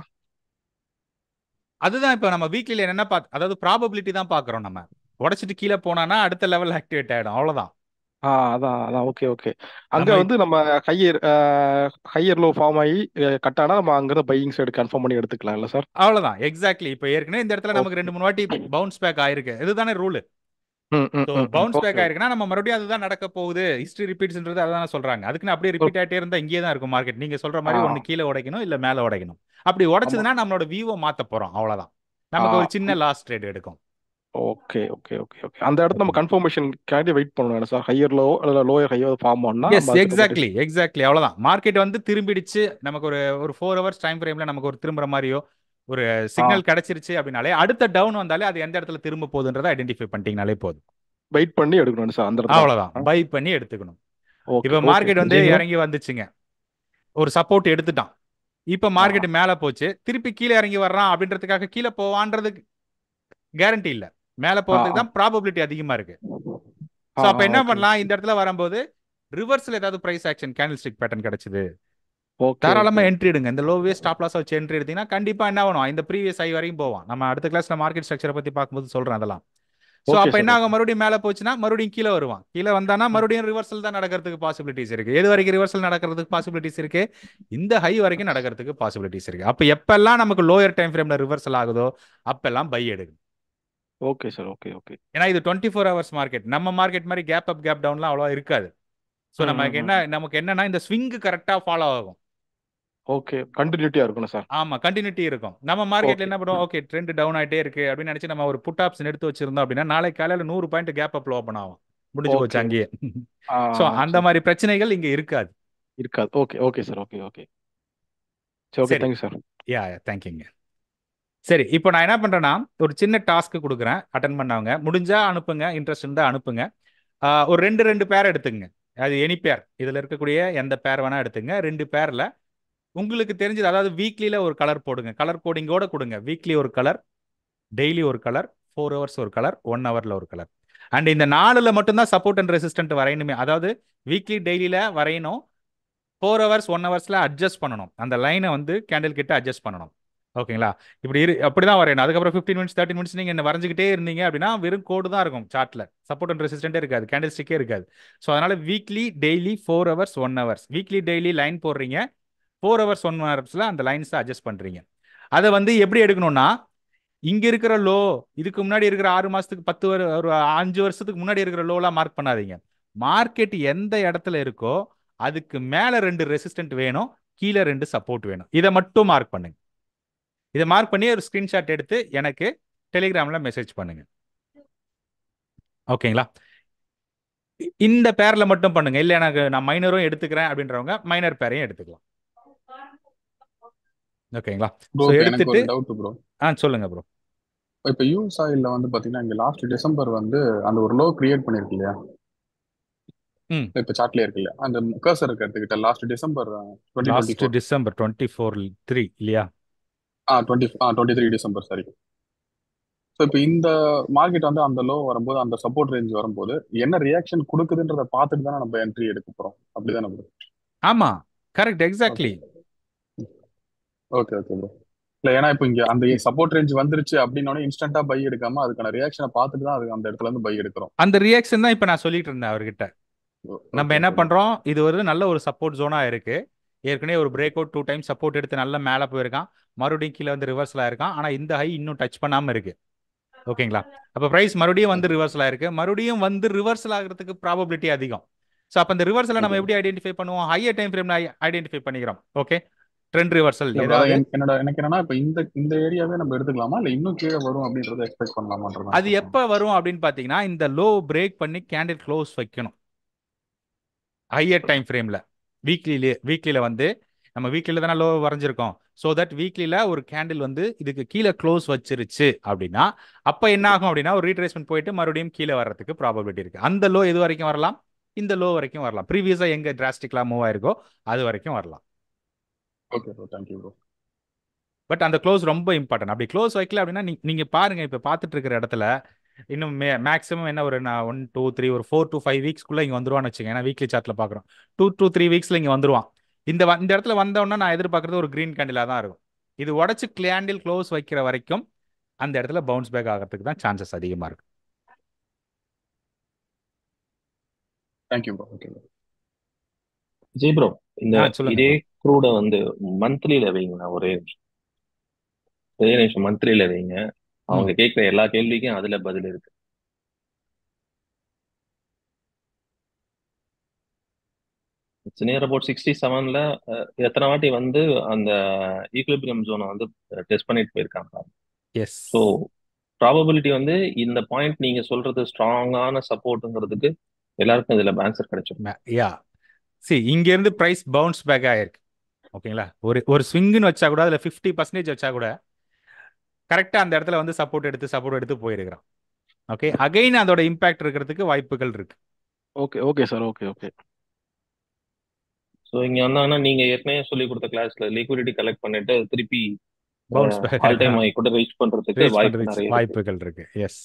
அதுதான் இப்போ நம்ம வீக்லியில் என்னென்ன பார்த்து அதாவது ப்ராபபிலிட்டி தான் பார்க்குறோம் நம்ம உடச்சிட்டு கீழே போனானா அடுத்த லெவல் ஆக்டிவேட் ஆகிடும் அவ்வளோதான் ஆ அதான் அதான் ஓகே ஓகே அங்க வந்து நம்ம ஹையர் ஹையர் லோ ஃபார்ம் ஆகி கட் ஆனா நம்ம அங்கிருந்து பையிங் சைடு கன்ஃபார்ம் பண்ணி எடுத்துக்கலாம்ல சார் அவ்வளவுதான் எக்ஸாக்ட்லி இப்போ ஏற்கனவே இந்த இடத்துல நமக்கு ரெண்டு மூணு வாட்டி பவுன்ஸ் பேக் ஆயிருக்கு இதுதானே ரூல் பவுன்ஸ் பேக் ஆயிருக்குன்னா நம்ம மறுபடியும் அதுதான் நடக்க போகுது ஹிஸ்டரி ரிப்பீட்ஸ்ன்றது அதான் சொல்றாங்க அதுக்குன்னு அப்படியே ரிப்பீட் ஆகிட்டே இருந்தா இங்கே தான் இருக்கும் மார்க்கெட் நீங்க சொல்ற மாதிரி ஒன்று கீழே உடைக்கணும் இல்ல மேல உடைக்கணும் அப்படி உடைச்சதுன்னா நம்மளோட வியூவை மாத்த போறோம் அவ்வளவுதான் நமக்கு ஒரு சின்ன லாஸ்ட் ரேட் எடுக்கும் ஓகே ஓகே ஓகே ஓகே அந்த இடத்துல நம்ம கன்ஃபர்மேஷன் கேண்டி வெயிட் பண்ணணும் சார் ஹையர் லோ அல்ல லோயர் ஹையர் ஃபார்ம் ஆனா எஸ் எக்ஸாக்ட்லி எக்ஸாக்ட்லி அவ்வளவுதான் மார்க்கெட் வந்து திரும்பிடுச்சு நமக்கு ஒரு ஒரு ஃபோர் ஹவர்ஸ் டைம் ஃப்ரேம்ல நமக்கு ஒரு திரும்புற மாதிரியோ ஒரு சிக்னல் கிடைச்சிருச்சு அப்படின்னாலே அடுத்த டவுன் வந்தாலே அது எந்த இடத்துல திரும்ப போகுதுன்றதை ஐடென்டிஃபை பண்ணிட்டீங்கனாலே போதும் வெயிட் பண்ணி எடுக்கணும் சார் அந்த அவ்வளவுதான் பை பண்ணி எடுத்துக்கணும் இப்போ மார்க்கெட் வந்து இறங்கி வந்துச்சுங்க ஒரு சப்போர்ட் எடுத்துட்டான் இப்போ மார்க்கெட் மேலே போச்சு திருப்பி கீழே இறங்கி வர்றான் அப்படின்றதுக்காக கீழே போவான்றதுக்கு கேரண்டி இல்லை மேல போறதுக்கு தான் ப்ராபபிலிட்டி அதிகமா இருக்கு சோ அப்ப என்ன பண்ணலாம் இந்த இடத்துல வரும்போது ரிவர்ஸ்ல ஏதாவது price action candle stick pattern கிடைச்சது தாராளமா என்ட்ரி எடுங்க இந்த லோவே ஸ்டாப் லாஸ் வச்சு என்ட்ரி எடுத்தீங்கன்னா கண்டிப்பா என்ன ஆகணும் இந்த ப்ரீவியஸ் ஐ வரைக்கும் போவோம் நம்ம அடுத்த கிளாஸ்ல மார்க்கெட் ஸ்ட்ரக்சரை பத்தி பார்க்கும்போது சொல்றேன் அதெல்லாம் ஸோ அப்ப என்ன ஆகும் மறுபடியும் மேல போச்சுன்னா மறுபடியும் கீழே வருவான் கீழே வந்தானா மறுபடியும் ரிவர்சல் தான் நடக்கிறதுக்கு பாசிபிலிட்டிஸ் இருக்கு எது வரைக்கும் ரிவர்சல் நடக்கிறதுக்கு பாசிபிலிட்டிஸ் இருக்கு இந்த ஹை வரைக்கும் நடக்கிறதுக்கு பாசிபிலிட்டிஸ் இருக்கு அப்ப எப்பெல்லாம் நமக்கு லோயர் டைம் ஃப்ரேம்ல ரிவர்சல் ஆகுதோ அப்பெல்லாம் பை எடுக்கும் ஓகே சார் ஓகே ஓகே ஏன்னா இது டுவெண்ட்டி ஃபோர் ஹவர்ஸ் மார்க்கெட் நம்ம மார்க்கெட் மாதிரி கேப் அப் கேப் டவுன்லாம் அவ்வளோ இருக்காது ஸோ நமக்கு என்ன நமக்கு என்னன்னா இந்த ஸ்விங்கு கரெக்டாக ஃபாலோ ஆகும் ஓகே கண்டினியூட்டியா இருக்கணும் சார் ஆமா கண்டினியூட்டி இருக்கும் நம்ம மார்க்கெட்ல என்ன பண்ணுவோம் ஓகே ட்ரெண்ட் டவுன் ஆயிட்டே இருக்கு அப்படின்னு நினைச்சு நம்ம ஒரு புட் ஆப்ஷன் எடுத்து வச்சிருந்தோம் அப்படின்னா நாளை காலையில நூறு பாயிண்ட் கேப் அப்ல ஓபன் ஆகும் முடிஞ்சு போச்சு அங்கேயே ஸோ அந்த மாதிரி பிரச்சனைகள் இங்க இருக்காது இருக்காது okay okay sir okay okay சரி okay thank you sir ya ya தேங்க்யூங்க சரி இப்போ நான் என்ன பண்ணுறேன்னா ஒரு சின்ன டாஸ்க்கு கொடுக்குறேன் அட்டன் பண்ணவங்க முடிஞ்சா அனுப்புங்க இன்ட்ரெஸ்ட் இருந்தால் அனுப்புங்க ஒரு ரெண்டு ரெண்டு பேர் எடுத்துங்க அது எனி பேர் இதில் இருக்கக்கூடிய எந்த பேர் வேணால் எடுத்துங்க ரெண்டு பேரில் உங்களுக்கு தெரிஞ்சது அதாவது வீக்லியில் ஒரு கலர் போடுங்க கலர் கோடிங்கோட கொடுங்க வீக்லி ஒரு கலர் டெய்லி ஒரு கலர் ஃபோர் ஹவர்ஸ் ஒரு கலர் ஒன் ஹவரில் ஒரு கலர் அண்ட் இந்த நாலுல மட்டும்தான் சப்போர்ட் அண்ட் ரெசிஸ்டன்ட் வரையணுமே அதாவது வீக்லி டெய்லியில் வரையணும் ஃபோர் ஹவர்ஸ் ஒன் ஹவர்ஸில் அட்ஜஸ்ட் பண்ணணும் அந்த லைனை வந்து கேண்டில் கிட்ட அட்ஜஸ்ட் பண்ணணும் ஓகேங்களா இப்படி இரு அப்படி தான் வரையணும் அதுக்கப்புறம் ஃபிஃப்டின் மினிட்ஸ் தேர்ட்டி மினிட்ஸ் நீங்கள் என்ன வரைஞ்சிக்கிட்டே இருந்தீங்க அப்படின்னா வெறும் கோடு தான் இருக்கும் சார்ட்டில் சப்போர்ட் அண்ட் ரெசிஸ்டண்டே இருக்காது கேண்டில் ஸ்டிக்கே இருக்காது ஸோ அதனால் weekly daily four hours one hours weekly daily line போடுறீங்க ஃபோர் ஹவர்ஸ் ஒன் ஹவர்ஸில் அந்த லைன்ஸை அட்ஜஸ்ட் பண்ணுறீங்க அதை வந்து எப்படி எடுக்கணும்னா இங்கே இருக்கிற லோ இதுக்கு முன்னாடி இருக்கிற ஆறு மாதத்துக்கு பத்து ஒரு அஞ்சு வருஷத்துக்கு முன்னாடி இருக்கிற லோலாம் மார்க் பண்ணாதீங்க மார்க்கெட் எந்த இடத்துல இருக்கோ அதுக்கு மேலே ரெண்டு ரெசிஸ்டன்ட் வேணும் கீழே ரெண்டு சப்போர்ட் வேணும் இதை மட்டும் மார்க் பண்ணுங்க இதை மார்க் பண்ணி ஒரு ஸ்க்ரீன்ஷாட் எடுத்து எனக்கு டெலிகிராமில் மெசேஜ் பண்ணுங்க ஓகேங்களா இந்த பேரில் மட்டும் பண்ணுங்க இல்லை எனக்கு நான் மைனரும் எடுத்துக்கிறேன் அப்படின்றவங்க மைனர் பேரையும் எடுத்துக்கலாம் ஓகேங்களா எடுத்துட்டு ஆ சொல்லுங்க ப்ரோ இப்போ யூஸ் சாயில்ல வந்து பாத்தீங்கன்னா இங்க லாஸ்ட் டிசம்பர் வந்து அந்த ஒரு லோ கிரியேட் பண்ணிருக்கு இல்லையா இப்ப சாட்ல இருக்கு இல்லையா அந்த கர்சர் எடுத்துக்கிட்ட last December last December twenty four three இல்லையா twenty twenty three December sorry so இப்போ இந்த மார்க்கெட் வந்து அந்த லோ வரும்போது அந்த சப்போர்ட் ரேஞ்ச் வரும்போது என்ன ரியாக்ஷன் கொடுக்குதுன்றத பார்த்துட்டு தானே நம்ம என்ட்ரி எடுக்க போகிறோம் அப்படிதான் நம்ம ஆமா correct exactly okay okay bro இல்லை ஏன்னா இப்போ இங்கே அந்த சப்போர்ட் ரேஞ்ச் வந்துருச்சு அப்படின்னோட இன்ஸ்டன்ட்டாக பை எடுக்காம அதுக்கான ரியாக்ஷனை பார்த்துட்டு தான் அது அந்த இடத்துல இருந்து பை எடுக்கிறோம் அந்த ரியாக்ஷன் தான் இப்போ நான் சொல்லிட்டு இருந்தேன் அவர்கிட்ட நம்ம என்ன பண்றோம் இது ஒரு நல்ல ஒரு சப்போர்ட் ஜோனா இருக்கு ஏற்கனவே ஒரு break out two time support எடுத்து நல்ல மேலே போயிருக்கான் மறுபடியும் கீழே வந்து ரிவர்ஸில் இருக்கான் ஆனால் இந்த ஹை இன்னும் டச் பண்ணாமல் இருக்கு ஓகேங்களா அப்போ ப்ரைஸ் மறுபடியும் வந்து ரிவர்ஸ் இருக்கு மறுபடியும் வந்து ரிவர்ஸ் ஆகிறதுக்கு ப்ராபபிலிட்டி அதிகம் ஸோ அப்போ அந்த ரிவர்ஸில் நம்ம எப்படி ஐடென்டிஃபை பண்ணுவோம் ஹையர் டைம் ஃப்ரேம்ல ஐடென்டிஃபை பண்ணிக்கிறோம் ஓகே ட்ரெண்ட் ரிவர்சல் என்னோட எனக்கு என்னன்னா இப்போ இந்த இந்த ஏரியாவே நம்ம எடுத்துக்கலாமா இல்ல இன்னும் கீழே வரும் அப்படின்றத எக்ஸ்பெக்ட் பண்ணலாமான்றது அது எப்ப வரும் அப்படின்னு பாத்தீங்கன்னா இந்த லோ பிரேக் பண்ணி கேண்டில் க்ளோஸ் வைக்கணும் ஹையர் டைம் ஃப்ரேம்ல வீக்லி வீக்லியில வந்து நம்ம வீக்லியில் தானே லோ வரைஞ்சிருக்கோம் ஸோ தட் வீக்லியில் ஒரு கேண்டில் வந்து இதுக்கு கீழே க்ளோஸ் வச்சிருச்சு அப்படின்னா அப்போ என்ன ஆகும் அப்படின்னா ஒரு ரீட்ரேஸ்மெண்ட் போயிட்டு மறுபடியும் கீழே வர்றதுக்கு ப்ராபபிலிட்டி இருக்குது அந்த லோ எது வரைக்கும் வரலாம் இந்த லோ வரைக்கும் வரலாம் ப்ரீவியஸாக எங்கே டிராஸ்டிக்லாம் மூவ் ஆயிருக்கோ அது வரைக்கும் வரலாம் okay bro thank you bro but அந்த க்ளோஸ் ரொம்ப இம்பார்ட்டன்ட் அப்படி க்ளோஸ் வைக்கல அப்படின்னா நீங்கள் பாருங்கள் இப்போ பார்த்துட்டு இருக்கிற இடத்துல இன்னும் மே மேக்ஸிமம் என்ன ஒரு நான் ஒன் டூ த்ரீ ஒரு ஃபோர் டூ ஃபைவ் வீக்ஸ்க்குள்ளே இங்கே வந்துருவான்னு வச்சுக்கோங்க ஏன்னா வீக்லி சார்ட்டில் பார்க்குறோம் டூ டூ த்ரீ வீக்ஸில் இங்கே வந்துருவான் இந்த இந்த இடத்துல வந்தோடனே நான் எதிர்பார்க்கறது ஒரு க்ரீன் கேண்டிலாக தான் இருக்கும் இது உடச்சி கிளாண்டில் க்ளோஸ் வைக்கிற வரைக்கும் அந்த இடத்துல பவுன்ஸ் பேக் ஆகிறதுக்கு தான் சான்சஸ் அதிகமாக இருக்கு தேங்க்யூ ப்ரோ ஓகே ப்ரோ இந்த இதே வந்து மந்த்லியில வைங்கண்ணா ஒரே ஒரே நிமிஷம் மந்த்லியில வைங்க அவங்க கேட்குற எல்லா கேள்விக்கும் அதுல பதில் இருக்கு இட்ஸ் நியர் அபவுட் சிக்ஸ்டி செவன்ல எத்தனை வாட்டி வந்து அந்த ஈக்குலிபிரியம் ஜோனை வந்து டெஸ்ட் பண்ணிட்டு போயிருக்காங்க எஸ் ஸோ ப்ராபபிலிட்டி வந்து இந்த பாயிண்ட் நீங்க சொல்றது ஸ்ட்ராங்கான சப்போர்ட்டுங்கிறதுக்கு எல்லாருக்கும் இதுல ஆன்சர் கிடைச்சிருக்கு யா சி இங்க இருந்து பிரைஸ் பவுன்ஸ் பேக் ஆயிருக்கு ஓகேங்களா ஒரு ஒரு ஸ்விங்னு வச்சா கூட அதுல ஃபிஃப்டி பர்சன்டேஜ் வச்சா கூட கரெக்டா அந்த இடத்துல வந்து சப்போர்ட் எடுத்து சப்போர்ட் எடுத்து போயிருக்கிறான் ஓகே அகைன் அதோட இம்பாக்ட் இருக்கிறதுக்கு வாய்ப்புகள் இருக்கு okay okay sir okay okay so இங்க வந்தாங்கன்னா நீங்க ஏற்கனவே சொல்லி கொடுத்த கிளாஸ்ல லிக்விடிட்டி கலெக்ட் பண்ணிட்டு திருப்பி ஆல் டைம் ஹை கூட ரீச் பண்றதுக்கு வாய்ப்புகள் இருக்கு எஸ்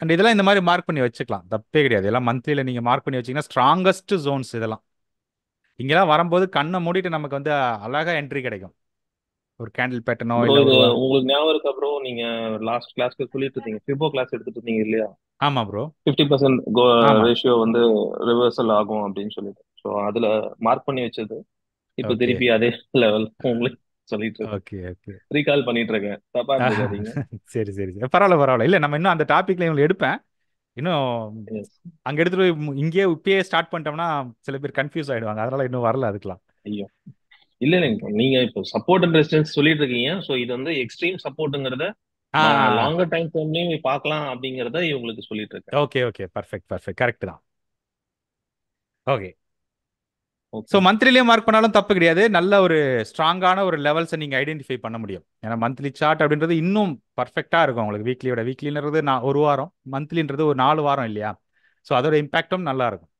அண்ட் இதெல்லாம் இந்த மாதிரி மார்க் பண்ணி வச்சுக்கலாம் தப்பே கிடையாது எல்லாம் மந்த்லியில் நீங்கள் மார்க் பண்ணி வச்சிங்கன்னா ஸ்ட்ராங்கஸ்ட் ஜோன்ஸ் இதெல்லாம் இங்கெல்லாம் வரும்போது கண்ணை மூடிட்டு நமக்கு வந்து அழகா என்ட்ரி கிடைக்கும் ஒரு கேண்டில் பேட்டர்னோ இல்ல உங்களுக்கு ஞாபகம் இருக்கு ப்ரோ நீங்க லாஸ்ட் கிளாஸ்க்கு சொல்லிட்டு இருந்தீங்க ஃபிபோ கிளாஸ் எடுத்துட்டு இருந்தீங்க இல்லையா ஆமா ப்ரோ 50% ரேஷியோ வந்து ரிவர்சல் ஆகும் அப்படின்னு சொல்லிட்டு ஸோ அதுல மார்க் பண்ணி வச்சது இப்போ திருப்பி அதே லெவல் உங்களுக்கு சொல்லிட்டு ஓகே ஓகே பண்ணிட்டு இருக்கேன் [LAUGHS] சரி சரி சரி பரவாயில்ல பரவாயில்ல இல்ல இன்னும் அந்த எடுப்பேன் இன்னும் அங்க எடுத்துட்டு ஸ்டார்ட் பண்ணிட்டோம்னா சில பேர் ஆயிடுவாங்க அதனால இன்னும் வரல அதுக்கெல்லாம் ஐயோ இல்ல நீங்க சப்போர்ட் சொல்லிட்டு இருக்கீங்க இது வந்து எக்ஸ்ட்ரீம் டைம் அப்படிங்கறத இவங்களுக்கு சொல்லிட்டு okay okay perfect perfect correct தான் ஓகே ஸோ மந்த்லிலேயே மார்க் பண்ணாலும் தப்பு கிடையாது நல்ல ஒரு ஸ்ட்ராங்கான ஒரு லெவல்ஸை நீங்கள் ஐடென்டிஃபை பண்ண முடியும் ஏன்னா மந்த்லி சார்ட் அப்படின்றது இன்னும் பர்ஃபெக்டாக இருக்கும் உங்களுக்கு வீக்லியோட வீக்லின்றது நான் ஒரு வாரம் மந்த்லின்றது ஒரு நாலு வாரம் இல்லையா ஸோ அதோட இம்பேக்டும் நல்லா இருக்கும்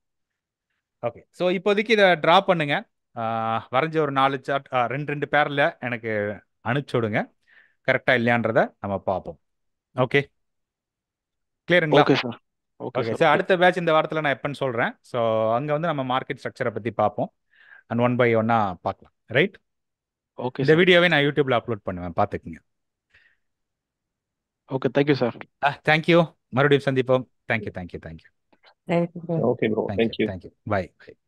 ஓகே ஸோ இப்போதைக்கு இதை ட்ரா பண்ணுங்க வரைஞ்ச ஒரு நாலு சார்ட் ரெண்டு ரெண்டு பேரில் எனக்கு அனுப்பிச்சுடுங்க கரெக்டாக இல்லையான்றதை நம்ம பார்ப்போம் ஓகே கிளியருங்களா ஓகே சார் ஓகே சார் அடுத்த பேட்ச் இந்த வாரத்தில் நான் எப்போன்னு சொல்கிறேன் ஸோ அங்கே வந்து நம்ம மார்க்கெட் ஸ்ட்ரக்சரை பற்றி பார்ப்போம் அண்ட் ஒன் பை ஒன்னா பார்க்கலாம் ரைட் ஓகே இந்த வீடியோவை நான் யூடியூப்ல அப்லோட் பண்ணுவேன் பார்த்துக்குங்க ஓகே தேங்க்யூ சார் ஆ தேங்க்யூ மறுபடியும் சந்திப்போம் thank you thank you thank you okay bro thank you thank you bye by